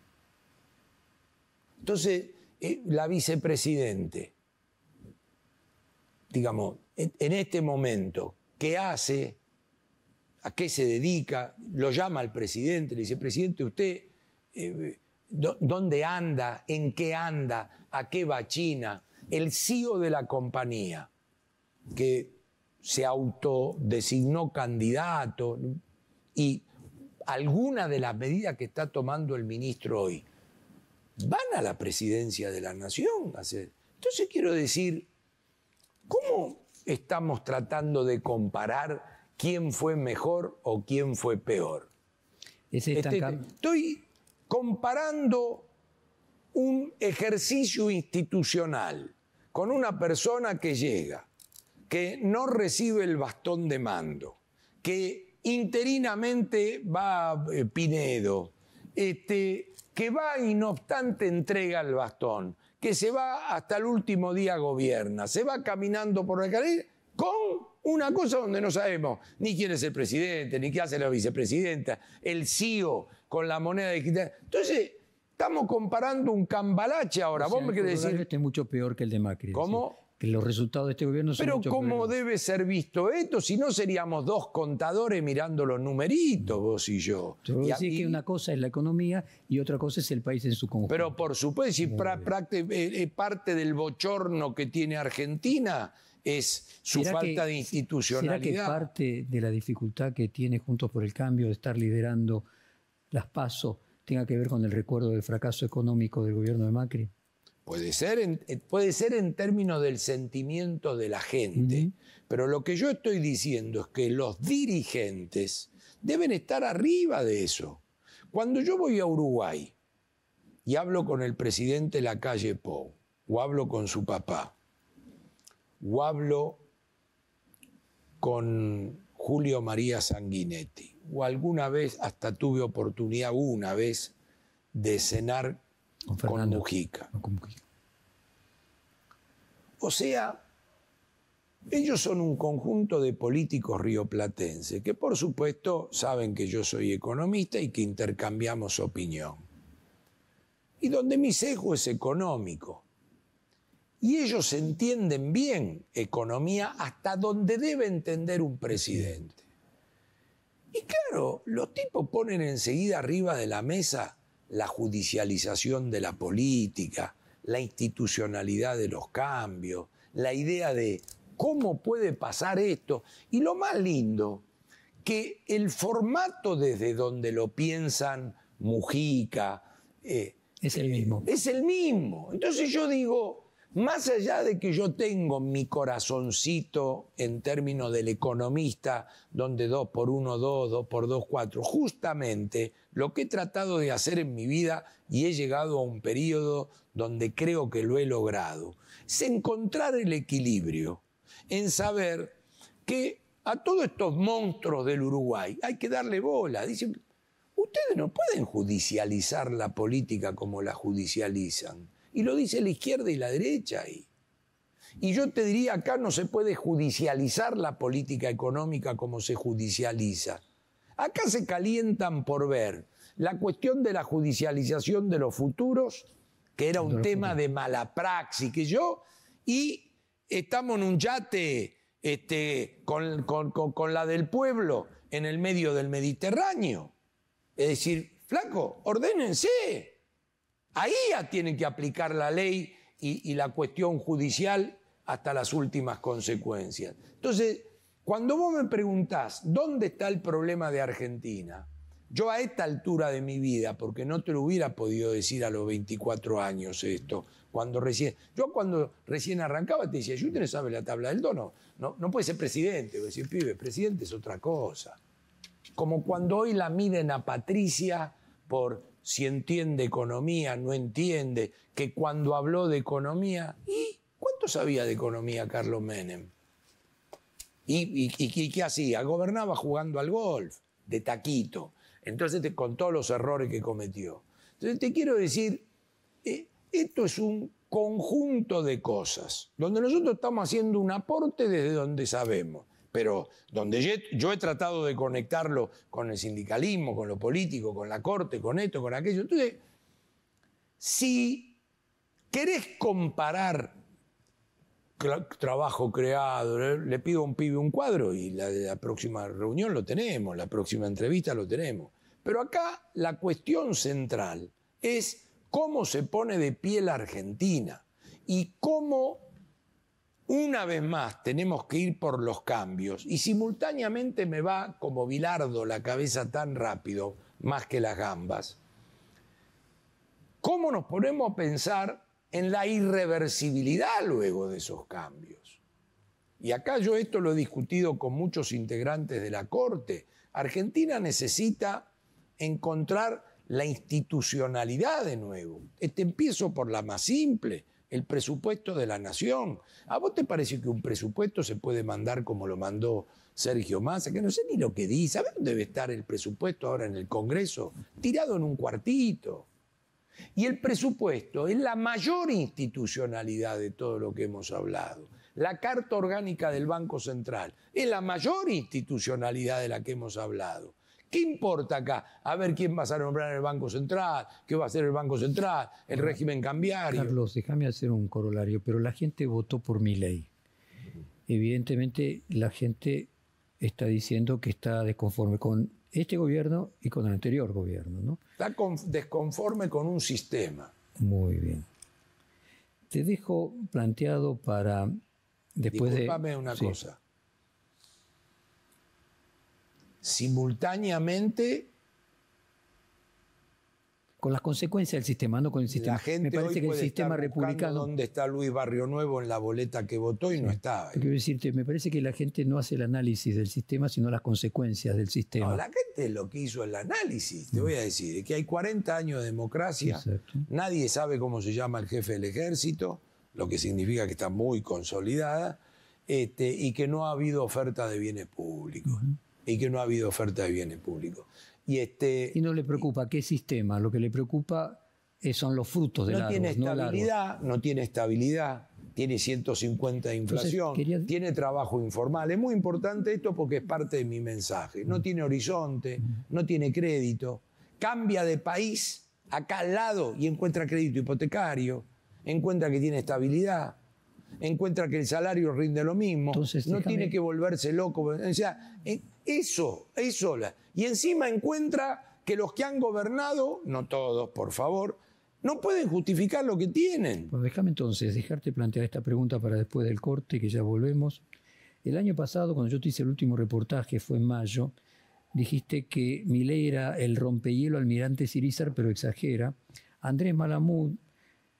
Entonces, eh, la vicepresidente, digamos, en, este momento, ¿qué hace? a qué se dedica, lo llama al presidente, le dice, presidente, usted eh, dónde anda, en qué anda, a qué va China, el CEO de la compañía, que se autodesignó candidato y alguna de las medidas que está tomando el ministro hoy van a la presidencia de la nación. Entonces quiero decir, ¿cómo estamos tratando de comparar quién fue mejor o quién fue peor? Este, estoy comparando un ejercicio institucional con una persona que llega, que no recibe el bastón de mando, que interinamente va a eh, Pinedo, este, que va y no obstante entrega el bastón, que se va hasta el último día gobierna, se va caminando por la calle con una cosa donde no sabemos ni quién es el presidente, ni qué hace la vicepresidenta, el CEO con la moneda digital. Entonces, estamos comparando un cambalache ahora. Vos me decir. Este es mucho peor que el de Macri. ¿Cómo? que los resultados de este gobierno son. Pero, ¿cómo debe ser visto esto? Si no, seríamos dos contadores mirando los numeritos, vos y yo. y que una cosa es la economía y otra cosa es el país en su conjunto. Pero, por supuesto, si eh, eh, parte del bochorno que tiene Argentina es su falta de institucionalidad. ¿Será que parte de la dificultad que tiene Juntos por el Cambio de estar liderando las pasos tenga que ver con el recuerdo del fracaso económico del gobierno de Macri? Puede ser en, eh, puede ser en términos del sentimiento de la gente, pero lo que yo estoy diciendo es que los dirigentes deben estar arriba de eso. Cuando yo voy a Uruguay y hablo con el presidente la calle Pou o hablo con su papá, o con Julio María Sanguinetti, o alguna vez, hasta tuve oportunidad una vez, de cenar con, Con Mujica. O sea, ellos son un conjunto de políticos rioplatenses que por supuesto saben que yo soy economista y que intercambiamos opinión. Y donde mi sesgo es económico. Y ellos entienden bien economía hasta donde debe entender un presidente. Y claro, los tipos ponen enseguida arriba de la mesa la judicialización de la política, la institucionalidad de los cambios, la idea de cómo puede pasar esto. Y lo más lindo, que el formato desde donde lo piensan Mujica... Eh, es el mismo. Es el mismo. Entonces yo digo, más allá de que yo tengo mi corazoncito en términos del economista, donde dos por uno, dos, dos por dos, cuatro, justamente lo que he tratado de hacer en mi vida y he llegado a un periodo donde creo que lo he logrado, es encontrar el equilibrio, en saber que a todos estos monstruos del Uruguay hay que darle bola. Dicen, ustedes no pueden judicializar la política como la judicializan. Y lo dice la izquierda y la derecha. Y, y yo te diría, acá no se puede judicializar la política económica como se judicializa. Acá se calientan por ver la cuestión de la judicialización de los futuros, que era un tema de mala praxis, que yo, y estamos en un yate este, con, con, la del pueblo en el medio del Mediterráneo. Es decir, flaco, ordénense. Ahí ya tienen que aplicar la ley y, la cuestión judicial hasta las últimas consecuencias. Entonces, cuando vos me preguntás dónde está el problema de Argentina, yo a esta altura de mi vida, porque no te lo hubiera podido decir a los 24 años esto, cuando recién, yo cuando recién arrancaba te decía, usted no sabe la tabla del dono, no, no puede ser presidente, voy a decir, pibe, presidente es otra cosa. Como cuando hoy la miden a Patricia por si entiende economía, no entiende, que cuando habló de economía, ¿y cuánto sabía de economía Carlos Menem? ¿Y, qué hacía? Gobernaba jugando al golf, de taquito, entonces te, contó los errores que cometió. Entonces te quiero decir, eh, esto es un conjunto de cosas, donde nosotros estamos haciendo un aporte desde donde sabemos pero donde yo he tratado de conectarlo con el sindicalismo, con lo político, con la corte, con esto, con aquello. Entonces, si querés comparar trabajo creado, le pido a un pibe un cuadro y la, la próxima reunión lo tenemos, la próxima entrevista lo tenemos. Pero acá la cuestión central es cómo se pone de pie la Argentina y cómo una vez más tenemos que ir por los cambios y simultáneamente me va como bilardo la cabeza tan rápido, más que las gambas. ¿Cómo nos ponemos a pensar en la irreversibilidad luego de esos cambios? Y acá yo esto lo he discutido con muchos integrantes de la Corte. Argentina necesita encontrar la institucionalidad de nuevo. Este empiezo por la más simple el presupuesto de la nación. ¿A vos te parece que un presupuesto se puede mandar como lo mandó Sergio Massa? Que no sé ni lo que dice. ¿Sabes dónde debe estar el presupuesto ahora en el Congreso? Tirado en un cuartito. Y el presupuesto es la mayor institucionalidad de todo lo que hemos hablado. La Carta Orgánica del Banco Central es la mayor institucionalidad de la que hemos hablado. ¿Qué importa acá? A ver quién vas a nombrar el Banco Central, qué va a hacer el Banco Central, el régimen cambiario. Carlos, déjame hacer un corolario, pero la gente votó por mi ley. Evidentemente, la gente está diciendo que está desconforme con este gobierno y con el anterior gobierno. ¿no? Está desconforme con un sistema. Muy bien. Te dejo planteado para después de. de. una cosa simultáneamente con las consecuencias del sistema, no con el sistema. La gente Me parece que el sistema republicano. ¿Dónde está Luis Barrio Nuevo en la boleta que votó y no está? Quiero decirte, me parece que la gente no hace el análisis del sistema, sino las consecuencias del sistema. la gente lo que hizo el análisis, te mm. voy a decir, es que hay 40 años de democracia, nadie sabe cómo se llama el jefe del ejército, lo que significa que está muy consolidada, este, y que no ha habido oferta de bienes públicos y que no ha habido oferta de bienes públicos. Y, este, y no le preocupa qué sistema, lo que le preocupa eh, son los frutos del no Tiene estabilidad, no, tiene estabilidad, tiene 150 de inflación, tiene trabajo informal. Es muy importante esto porque es parte de mi mensaje. No tiene horizonte, no tiene crédito, cambia de país acá al lado y encuentra crédito hipotecario, encuentra que tiene estabilidad, encuentra que el salario rinde lo mismo, no tiene que volverse loco. O sea, eh, eso, eso. sola y encima encuentra que los que han gobernado, no todos, por favor, no pueden justificar lo que tienen. pues déjame entonces dejarte plantear esta pregunta para después del corte, que ya volvemos. El año pasado, cuando yo te hice el último reportaje, fue en mayo, dijiste que ley era el rompehielo almirante Sirizar, pero exagera. Andrés Malamud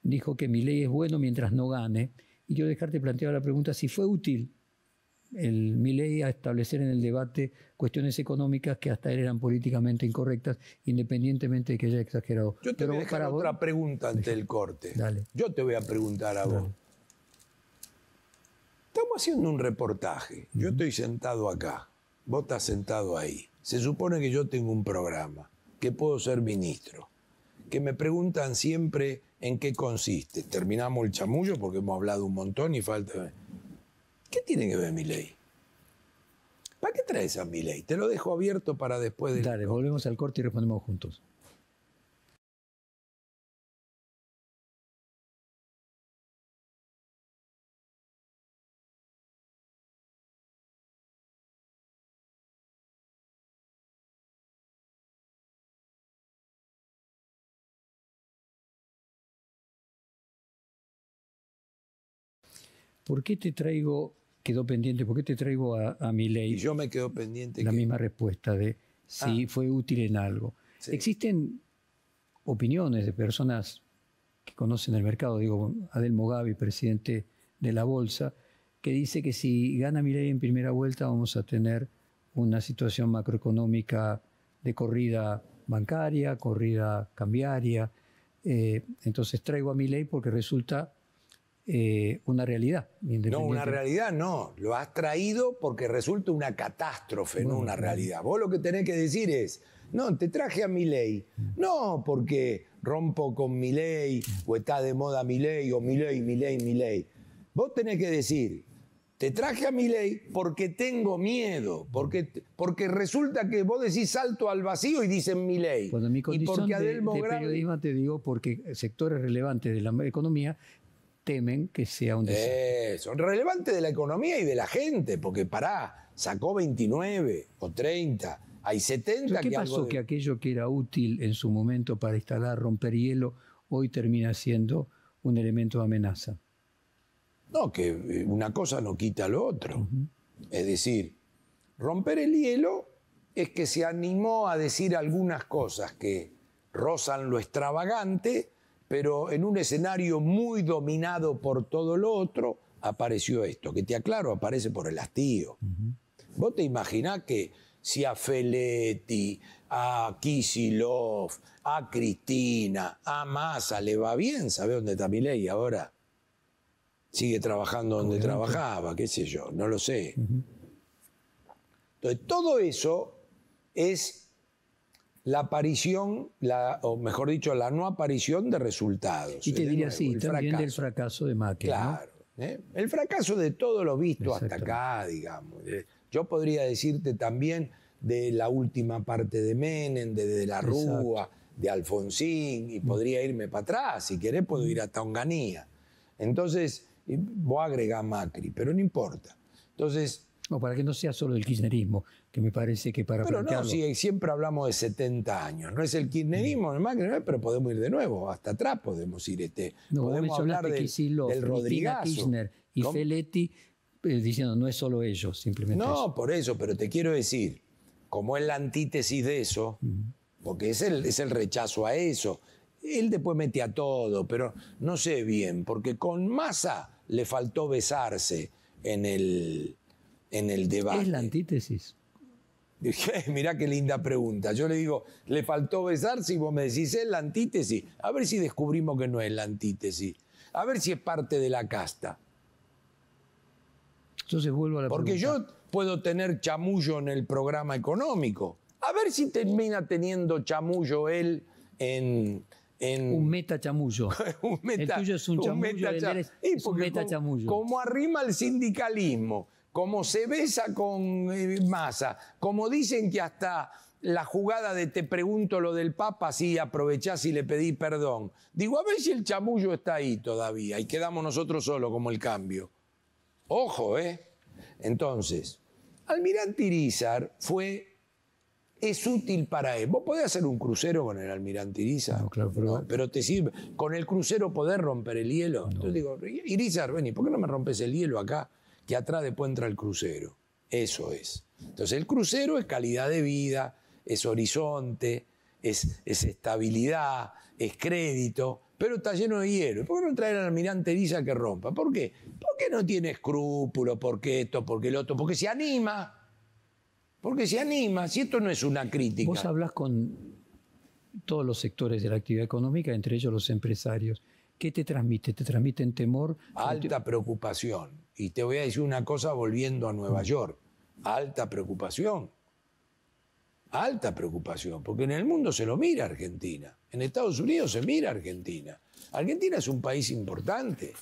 dijo que ley es bueno mientras no gane. Y yo dejarte plantear la pregunta si fue útil mi ley a establecer en el debate cuestiones económicas que hasta él eran políticamente incorrectas, independientemente de que haya exagerado. Yo te voy a dejar otra pregunta ante el corte. Yo te voy a preguntar a vos. Estamos haciendo un reportaje. Yo estoy sentado acá. Vos estás sentado ahí. Se supone que yo tengo un programa, que puedo ser ministro, que me preguntan siempre en qué consiste. Terminamos el chamullo porque hemos hablado un montón y falta ¿Qué tiene que ver mi ley? ¿Para qué traes a mi ley? Te lo dejo abierto para después Dale, volvemos al corte y respondemos juntos. ¿Por qué te traigo quedó pendiente, ¿por qué te traigo a, mi ley? Y yo me quedo pendiente. La misma respuesta de si ah. fue útil en algo. Existen opiniones de personas que conocen el mercado, digo, Adel Mogavi, presidente de la Bolsa, que dice que si gana mi ley en primera vuelta vamos a tener una situación macroeconómica de corrida bancaria, corrida cambiaria. Eh, entonces traigo a mi ley porque resulta eh, una realidad. No, una realidad no. Lo has traído porque resulta una catástrofe, no una realidad. Vos lo que tenés que decir es, no, te traje a mi ley. Mm. No porque rompo con mi ley mm. o está de moda mi ley o mi ley, mi ley, mi ley. Vos tenés que decir, te traje a mi ley porque tengo miedo, porque, porque resulta que vos decís salto al vacío y dicen mi ley. porque de, te digo porque sectores relevantes de la economía temen que sea un desastre. Eso, relevante de la economía y de la gente, porque pará, sacó 29 o 30, hay 70 ¿Qué pasó que aquello que era útil en su momento para instalar romper hielo, hoy termina siendo un elemento de amenaza? No, que eh, una cosa no quita lo otro. Es decir, romper el hielo es que se animó a decir algunas cosas que rozan lo extravagante, pero en un escenario muy dominado por todo lo otro, apareció esto, que te aclaro, aparece por el hastío. Vos te imaginás que si a Feletti, a Kisilov, a Cristina, a Massa le va bien, sabe dónde está Milei ahora? Sigue trabajando donde trabajaba, qué sé yo, no lo sé. Entonces, todo eso es la aparición, o mejor dicho, la no aparición de resultados. Y te diría así, el fracaso. del fracaso de Macri. Claro. ¿eh? El fracaso de todo lo visto hasta acá, digamos. ¿eh? Yo podría decirte también de la última parte de Menem, de la Rúa, de Alfonsín, y mm. podría irme para atrás. Si querés, puedo ir mm. hasta Onganía. Entonces, eh, voy a agregar Macri, pero no importa. Entonces. No, para que no sea solo el kirchnerismo, que me parece que para Pero no, siempre hablamos de 70 años, no es el kirchnerismo, no es pero podemos ir de nuevo, hasta atrás podemos ir. Este, podemos hablar de, del Rodríguez. Kirchner y Feletti eh, diciendo, no es solo ellos, simplemente No, por eso, pero te quiero decir, como es la antítesis de eso, porque es el, es el rechazo a eso, él después mete a todo, pero no sé bien, porque con masa le faltó besarse en el, en el debate. Es la antítesis. Dije, mirá qué linda pregunta. Yo le digo, ¿le faltó besarse? Si vos me decís, es la antítesis. A ver si descubrimos que no es la antítesis. A ver si es parte de la casta. Entonces vuelvo a la Porque yo puedo tener chamullo en el programa económico. A ver si termina teniendo chamullo él en, un meta chamullo. un meta, el tuyo es un chamullo, un meta, chamullo. Como, como, arrima el sindicalismo como se besa con eh, masa, como dicen que hasta la jugada de te pregunto lo del Papa, si aprovechás y le pedí perdón. Digo, a ver si el chamullo está ahí todavía y quedamos nosotros solos como el cambio. Ojo, ¿eh? Entonces, Almirante Irizar fue es útil para él. Vos podés hacer un crucero con el almirante Irizar, claro, pero... te sirve. Con el crucero poder romper el hielo. Entonces digo, Irizar, vení, ¿por qué no me rompes el hielo acá? que atrás después entra el crucero. Eso es. Entonces el crucero es calidad de vida, es horizonte, es, estabilidad, es crédito, pero está lleno de hielo. ¿Por qué no traer al almirante Lisa que rompa? ¿Por qué? ¿Por qué no tiene escrúpulos? ¿Por qué esto? ¿Por qué el otro? Porque se anima. Porque se anima, si esto no es una crítica. Vos hablas con todos los sectores de la actividad económica, entre ellos los empresarios. ¿Qué te transmite? ¿Te transmiten temor? Alta preocupación y te voy a decir una cosa volviendo a Nueva mm. York. Alta preocupación. Alta preocupación. Porque en el mundo se lo mira Argentina. En Estados Unidos se mira Argentina. Argentina es un país importante.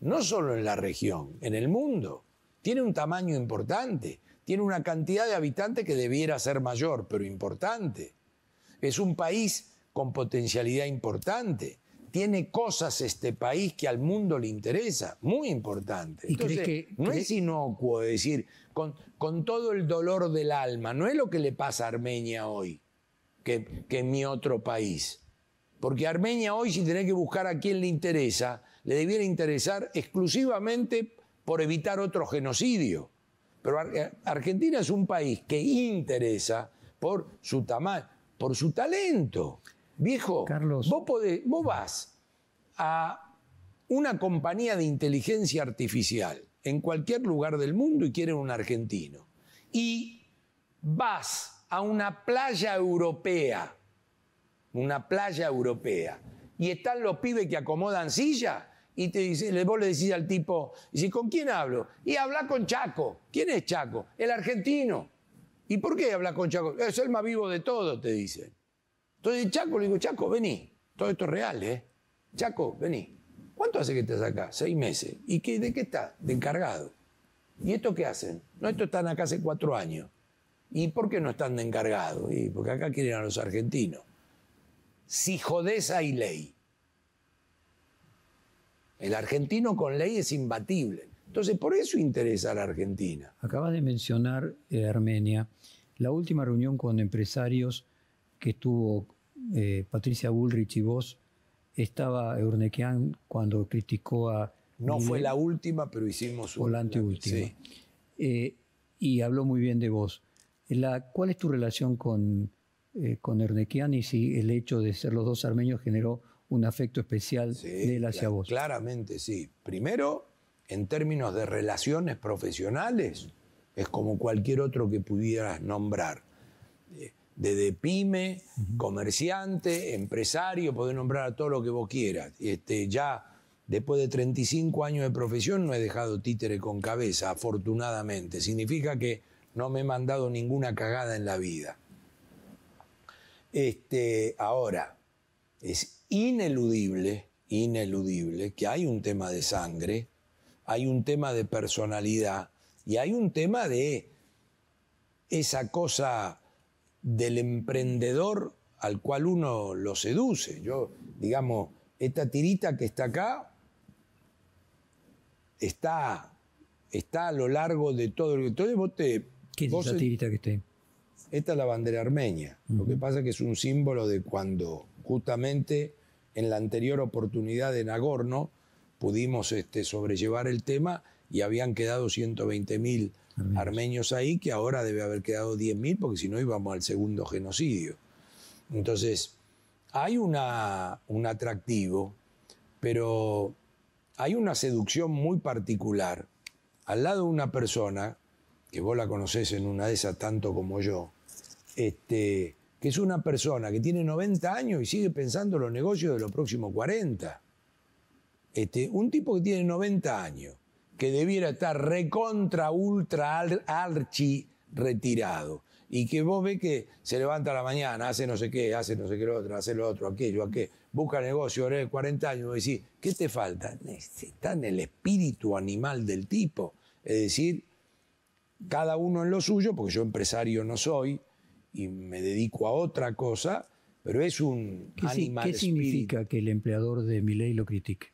No solo en la región, en el mundo. Tiene un tamaño importante. Tiene una cantidad de habitantes que debiera ser mayor, pero importante. Es un país con potencialidad importante tiene cosas este país que al mundo le interesa, muy importante. no es inocuo decir, con, todo el dolor del alma, no es lo que le pasa a Armenia hoy, que, que en mi otro país. Porque Armenia hoy, si tenés que buscar a quien le interesa, le debiera interesar exclusivamente por evitar otro genocidio. Pero eh, Argentina es un país que interesa por su tamaño, por su talento. Viejo, Vos, vas a una compañía de inteligencia artificial en cualquier lugar del mundo y quieren un argentino. Y vas a una playa europea, una playa europea, y están los pibes que acomodan silla y te dice, vos le decís al tipo, si ¿con quién hablo? Y habla con Chaco. ¿Quién es Chaco? El argentino. ¿Y por qué habla con Chaco? Es el más vivo de todo, te dicen. Entonces Chaco le digo, Chaco, vení, todo esto es real, ¿eh? Chaco, vení. ¿Cuánto hace que estás acá? Seis meses. ¿Y qué, de qué estás? De encargado. ¿Y esto qué hacen? No, esto están acá hace cuatro años. ¿Y por qué no están de encargado? Y porque acá quieren a los argentinos. Si jodés hay ley. El argentino con ley es imbatible. Entonces, por eso interesa a la Argentina. Acabas de mencionar, eh, Armenia, la última reunión con empresarios que estuvo eh, Patricia Bullrich y vos, estaba Eurnequian cuando criticó a... No fue la última, pero hicimos una. O eh, y habló muy bien de vos. La, ¿Cuál es tu relación con, eh, con y si el hecho de ser los dos armenios generó un afecto especial de él hacia vos? Claramente, sí. Primero, en términos de relaciones profesionales, es como cualquier otro que pudieras nombrar desde pyme, comerciante, empresario, podés nombrar a todo lo que vos quieras. Este, ya después de 35 años de profesión no he dejado títere con cabeza, afortunadamente. Significa que no me he mandado ninguna cagada en la vida. Este, ahora, es ineludible, ineludible que hay un tema de sangre, hay un tema de personalidad y hay un tema de esa cosa del emprendedor al cual uno lo seduce. Yo, digamos, esta tirita que está acá está, está a lo largo de todo el. ¿Qué es esa tirita que está Esta es la bandera armenia. Lo que pasa es que es un símbolo de cuando justamente en la anterior oportunidad de Nagorno pudimos este, sobrellevar el tema y habían quedado 120 mil armenios, ahí, que ahora debe haber quedado 10.000, porque si no íbamos al segundo genocidio. Entonces, hay un atractivo, pero hay una seducción muy particular. Al lado de una persona, que vos la conocés en una de esas tanto como yo, este, que es una persona que tiene 90 años y sigue pensando los negocios de los próximos 40. Este, un tipo que tiene 90 años, que debiera estar recontra, ultra, archi retirado. Y que vos ves que se levanta a la mañana, hace no sé qué, hace no sé qué lo otro, hace lo otro, aquello, aquello, busca negocio, ahora de 40 años, y decís, ¿qué te falta? Está en el espíritu animal del tipo. Es decir, cada uno en lo suyo, porque yo empresario no soy y me dedico a otra cosa, pero es un ¿Qué, animal. ¿Qué significa que el empleador de mi ley lo critique?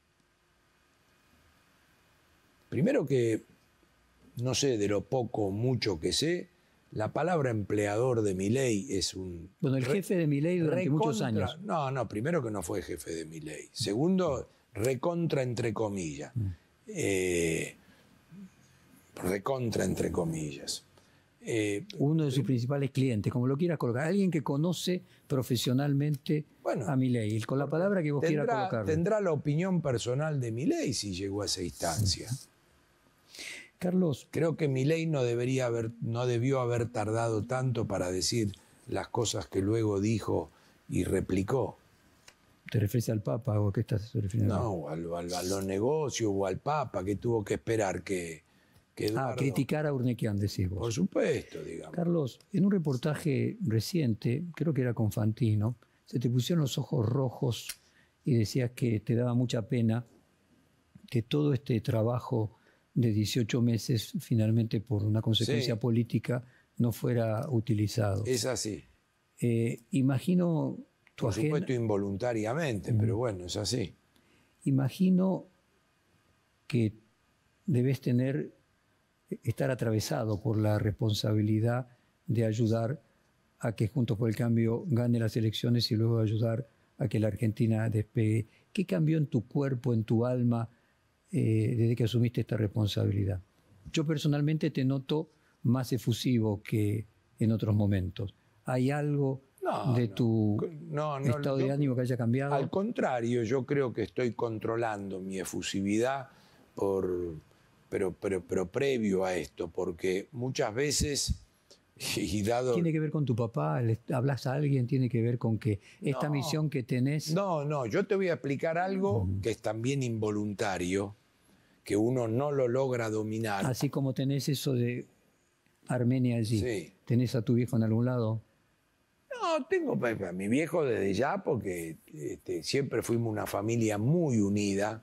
Primero que, no sé, de lo poco o mucho que sé, la palabra empleador de ley es un... Bueno, el jefe de Miley durante muchos años. No, no, primero que no fue jefe de ley. Segundo, recontra entre comillas. Mm. Eh, recontra entre comillas. Eh, Uno de sus principales clientes, como lo quieras colocar, alguien que conoce profesionalmente bueno, a ley. con la palabra que vos quiera quieras colocar. Tendrá la opinión personal de ley si llegó a esa instancia. Carlos. Creo que Milei no, no debió haber tardado tanto para decir las cosas que luego dijo y replicó. ¿Te refieres al Papa o a qué estás refiriendo? No, al, a los negocios o al Papa que tuvo que esperar que. que Ah, criticar a Urnequian, decís vos. Por supuesto, digamos. Carlos, en un reportaje reciente, creo que era con Fantino, se te pusieron los ojos rojos y decías que te daba mucha pena que todo este trabajo de 18 meses finalmente por una consecuencia política no fuera utilizado. Es así. Eh, imagino tu Por supuesto involuntariamente, mm. pero bueno, es así. Imagino que debes tener, estar atravesado por la responsabilidad de ayudar a que Juntos por el Cambio gane las elecciones y luego ayudar a que la Argentina despegue. ¿Qué cambió en tu cuerpo, en tu alma? Eh, desde que asumiste esta responsabilidad? Yo personalmente te noto más efusivo que en otros momentos. ¿Hay algo de tu estado de ánimo que haya cambiado? Al contrario, yo creo que estoy controlando mi efusividad por, pero, pero, previo a esto, porque muchas veces... ¿Tiene que ver con tu papá? ¿Hablas a alguien? ¿Tiene que ver con que esta misión que tenés? No, no, yo te voy a explicar algo que es también involuntario, que uno no lo logra dominar. Así como tenés eso de Armenia allí, sí. ¿tenés a tu viejo en algún lado? No, tengo a mi viejo desde ya porque este, siempre fuimos una familia muy unida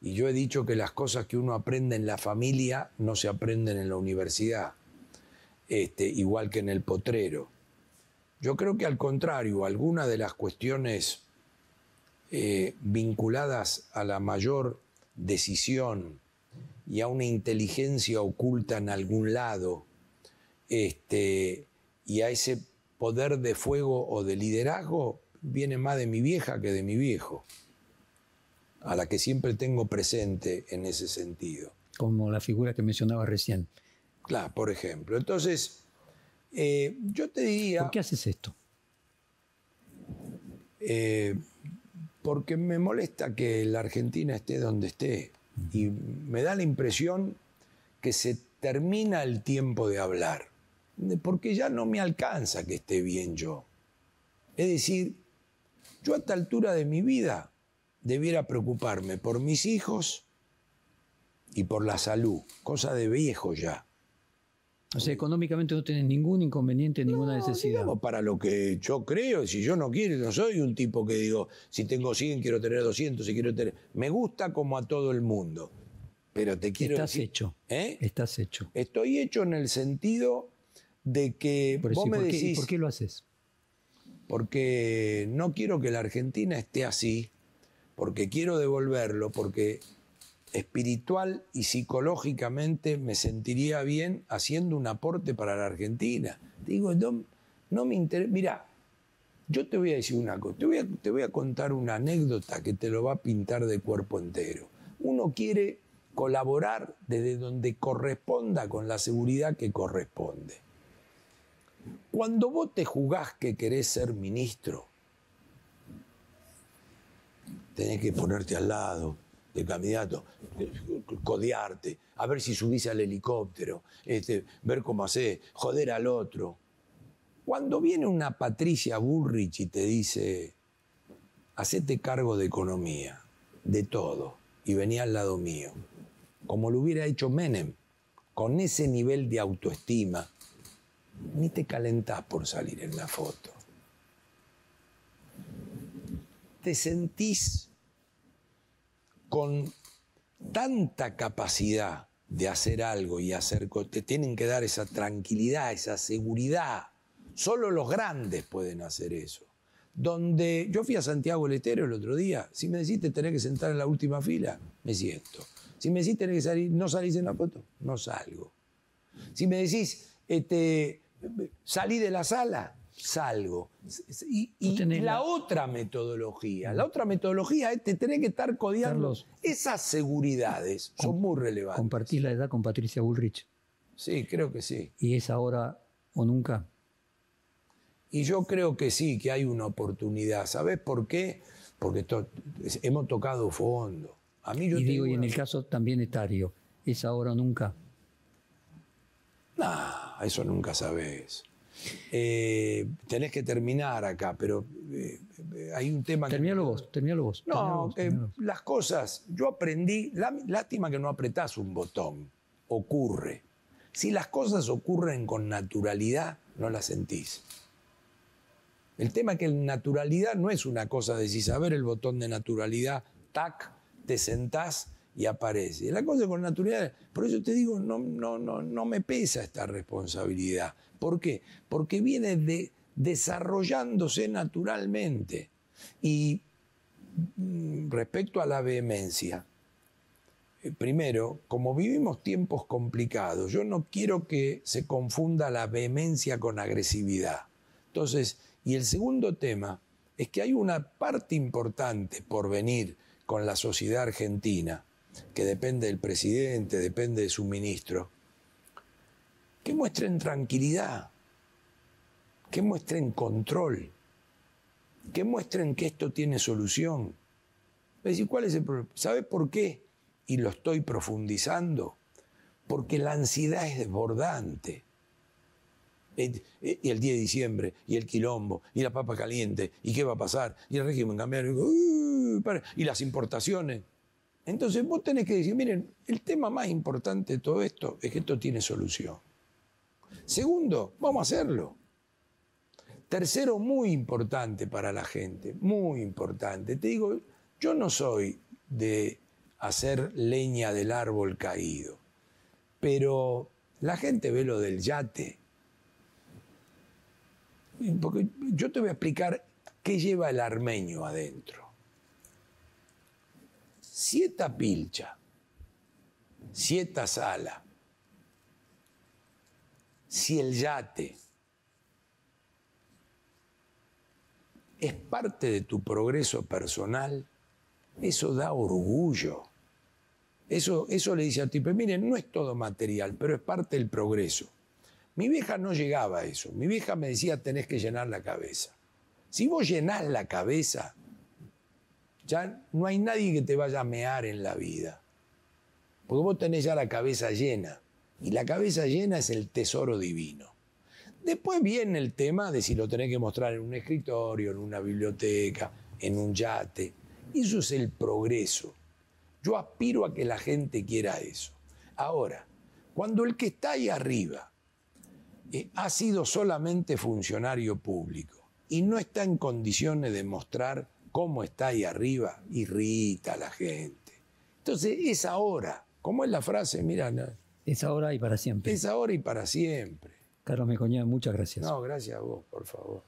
y yo he dicho que las cosas que uno aprende en la familia no se aprenden en la universidad, este, igual que en el potrero. Yo creo que al contrario, algunas de las cuestiones eh, vinculadas a la mayor decisión y a una inteligencia oculta en algún lado, este, y a ese poder de fuego o de liderazgo viene más de mi vieja que de mi viejo, a la que siempre tengo presente en ese sentido. Como la figura que mencionaba recién. Claro, por ejemplo. Entonces, eh, yo te diría... ¿Por qué haces esto? Eh, porque me molesta que la Argentina esté donde esté. Y me da la impresión que se termina el tiempo de hablar, porque ya no me alcanza que esté bien yo. Es decir, yo a esta altura de mi vida debiera preocuparme por mis hijos y por la salud, cosa de viejo ya. O sea, económicamente no tienes ningún inconveniente, ninguna necesidad. O para lo que yo creo, si yo no quiero, no soy un tipo que digo, si tengo 100 quiero tener 200, si quiero tener... Me gusta como a todo el mundo, pero te quiero Estás hecho. ¿eh? Estás hecho. Estoy hecho en el sentido de que Por me ¿Por qué lo haces? Porque no quiero que la Argentina esté así, porque quiero devolverlo, porque espiritual y psicológicamente me sentiría bien haciendo un aporte para la Argentina. digo, no, no me interesa. mira, yo te voy a decir una cosa, te voy a, te voy a contar una anécdota que te lo va a pintar de cuerpo entero. Uno quiere colaborar desde donde corresponda con la seguridad que corresponde. Cuando vos te jugás que querés ser ministro, tenés que ponerte al lado, de candidato, eh, codearte, a ver si subís al helicóptero, este, ver cómo haces, joder al otro. Cuando viene una Patricia Bullrich y te dice, hacete cargo de economía, de todo, y venía al lado mío, como lo hubiera hecho Menem, con ese nivel de autoestima, ni te calentás por salir en la foto. Te sentís con tanta capacidad de hacer algo y hacer te tienen que dar esa tranquilidad, esa seguridad. Solo los grandes pueden hacer eso. Donde yo fui a Santiago Letero el otro día, si me decís tener tenés que sentar en la última fila, me siento. Si me decís tenés que salir, no salís en la foto, no salgo. Si me decís este, salí de la sala, salgo. Y, la, otra metodología, mm. la otra metodología es tiene que estar codiando. Esas seguridades son muy relevantes. compartir la edad con Patricia Bullrich. Sí, creo que sí. ¿Y es ahora o nunca? Y yo creo que sí, que hay una oportunidad. ¿Sabes por qué? Porque hemos tocado fondo. A mí yo y digo, y en el caso también etario, ¿es ahora o nunca? Nah, eso nunca sabes. Eh, tenés que terminar acá, pero eh, eh, hay un tema... Terminalo que... vos, No, las cosas, yo aprendí, lástima que no apretás un botón, ocurre. Si las cosas ocurren con naturalidad, no las sentís. El tema es que naturalidad no es una cosa de si saber el botón de naturalidad, tac, te sentás y aparece. La cosa con naturalidad, por eso te digo, no, no, no, no me pesa esta responsabilidad. ¿Por qué? Porque viene desarrollándose naturalmente. Y mm, respecto a la vehemencia, eh, primero, como vivimos tiempos complicados, yo no quiero que se confunda la vehemencia con agresividad. Entonces, y el segundo tema es que hay una parte importante por venir con la sociedad argentina, que depende del presidente, depende de su ministro, que muestren tranquilidad, que muestren control, que muestren que esto tiene solución. Es decir, ¿cuál es el ¿Sabe por qué? Y lo estoy profundizando. Porque la ansiedad es desbordante. Y el 10 de diciembre, y el quilombo, y la papa caliente, y qué va a pasar, y el régimen cambiar, uh, y las importaciones. Entonces vos tenés que decir, miren, el tema más importante de todo esto es que esto tiene solución. Segundo, vamos a hacerlo. Tercero, muy importante para la gente, muy importante. Te digo, yo no soy de hacer leña del árbol caído, pero la gente ve lo del yate. Porque yo te voy a explicar qué lleva el armenio adentro. Siete pilcha, siete sala, si el yate es parte de tu progreso personal, eso da orgullo. Eso, eso le dice a tipo, miren, no es todo material, pero es parte del progreso. Mi vieja no llegaba a eso. Mi vieja me decía, tenés que llenar la cabeza. Si vos llenás la cabeza, ya no hay nadie que te vaya a mear en la vida. Porque vos tenés ya la cabeza llena. Y la cabeza llena es el tesoro divino. Después viene el tema de si lo tenés que mostrar en un escritorio, en una biblioteca, en un yate. Eso es el progreso. Yo aspiro a que la gente quiera eso. Ahora, cuando el que está ahí arriba eh, ha sido solamente funcionario público y no está en condiciones de mostrar cómo está ahí arriba, irrita a la gente. Entonces es ahora, como es la frase, mira, es ahora y para siempre. Es ahora y para siempre. Carlos Mecoñá, muchas gracias. No, gracias a vos, por favor.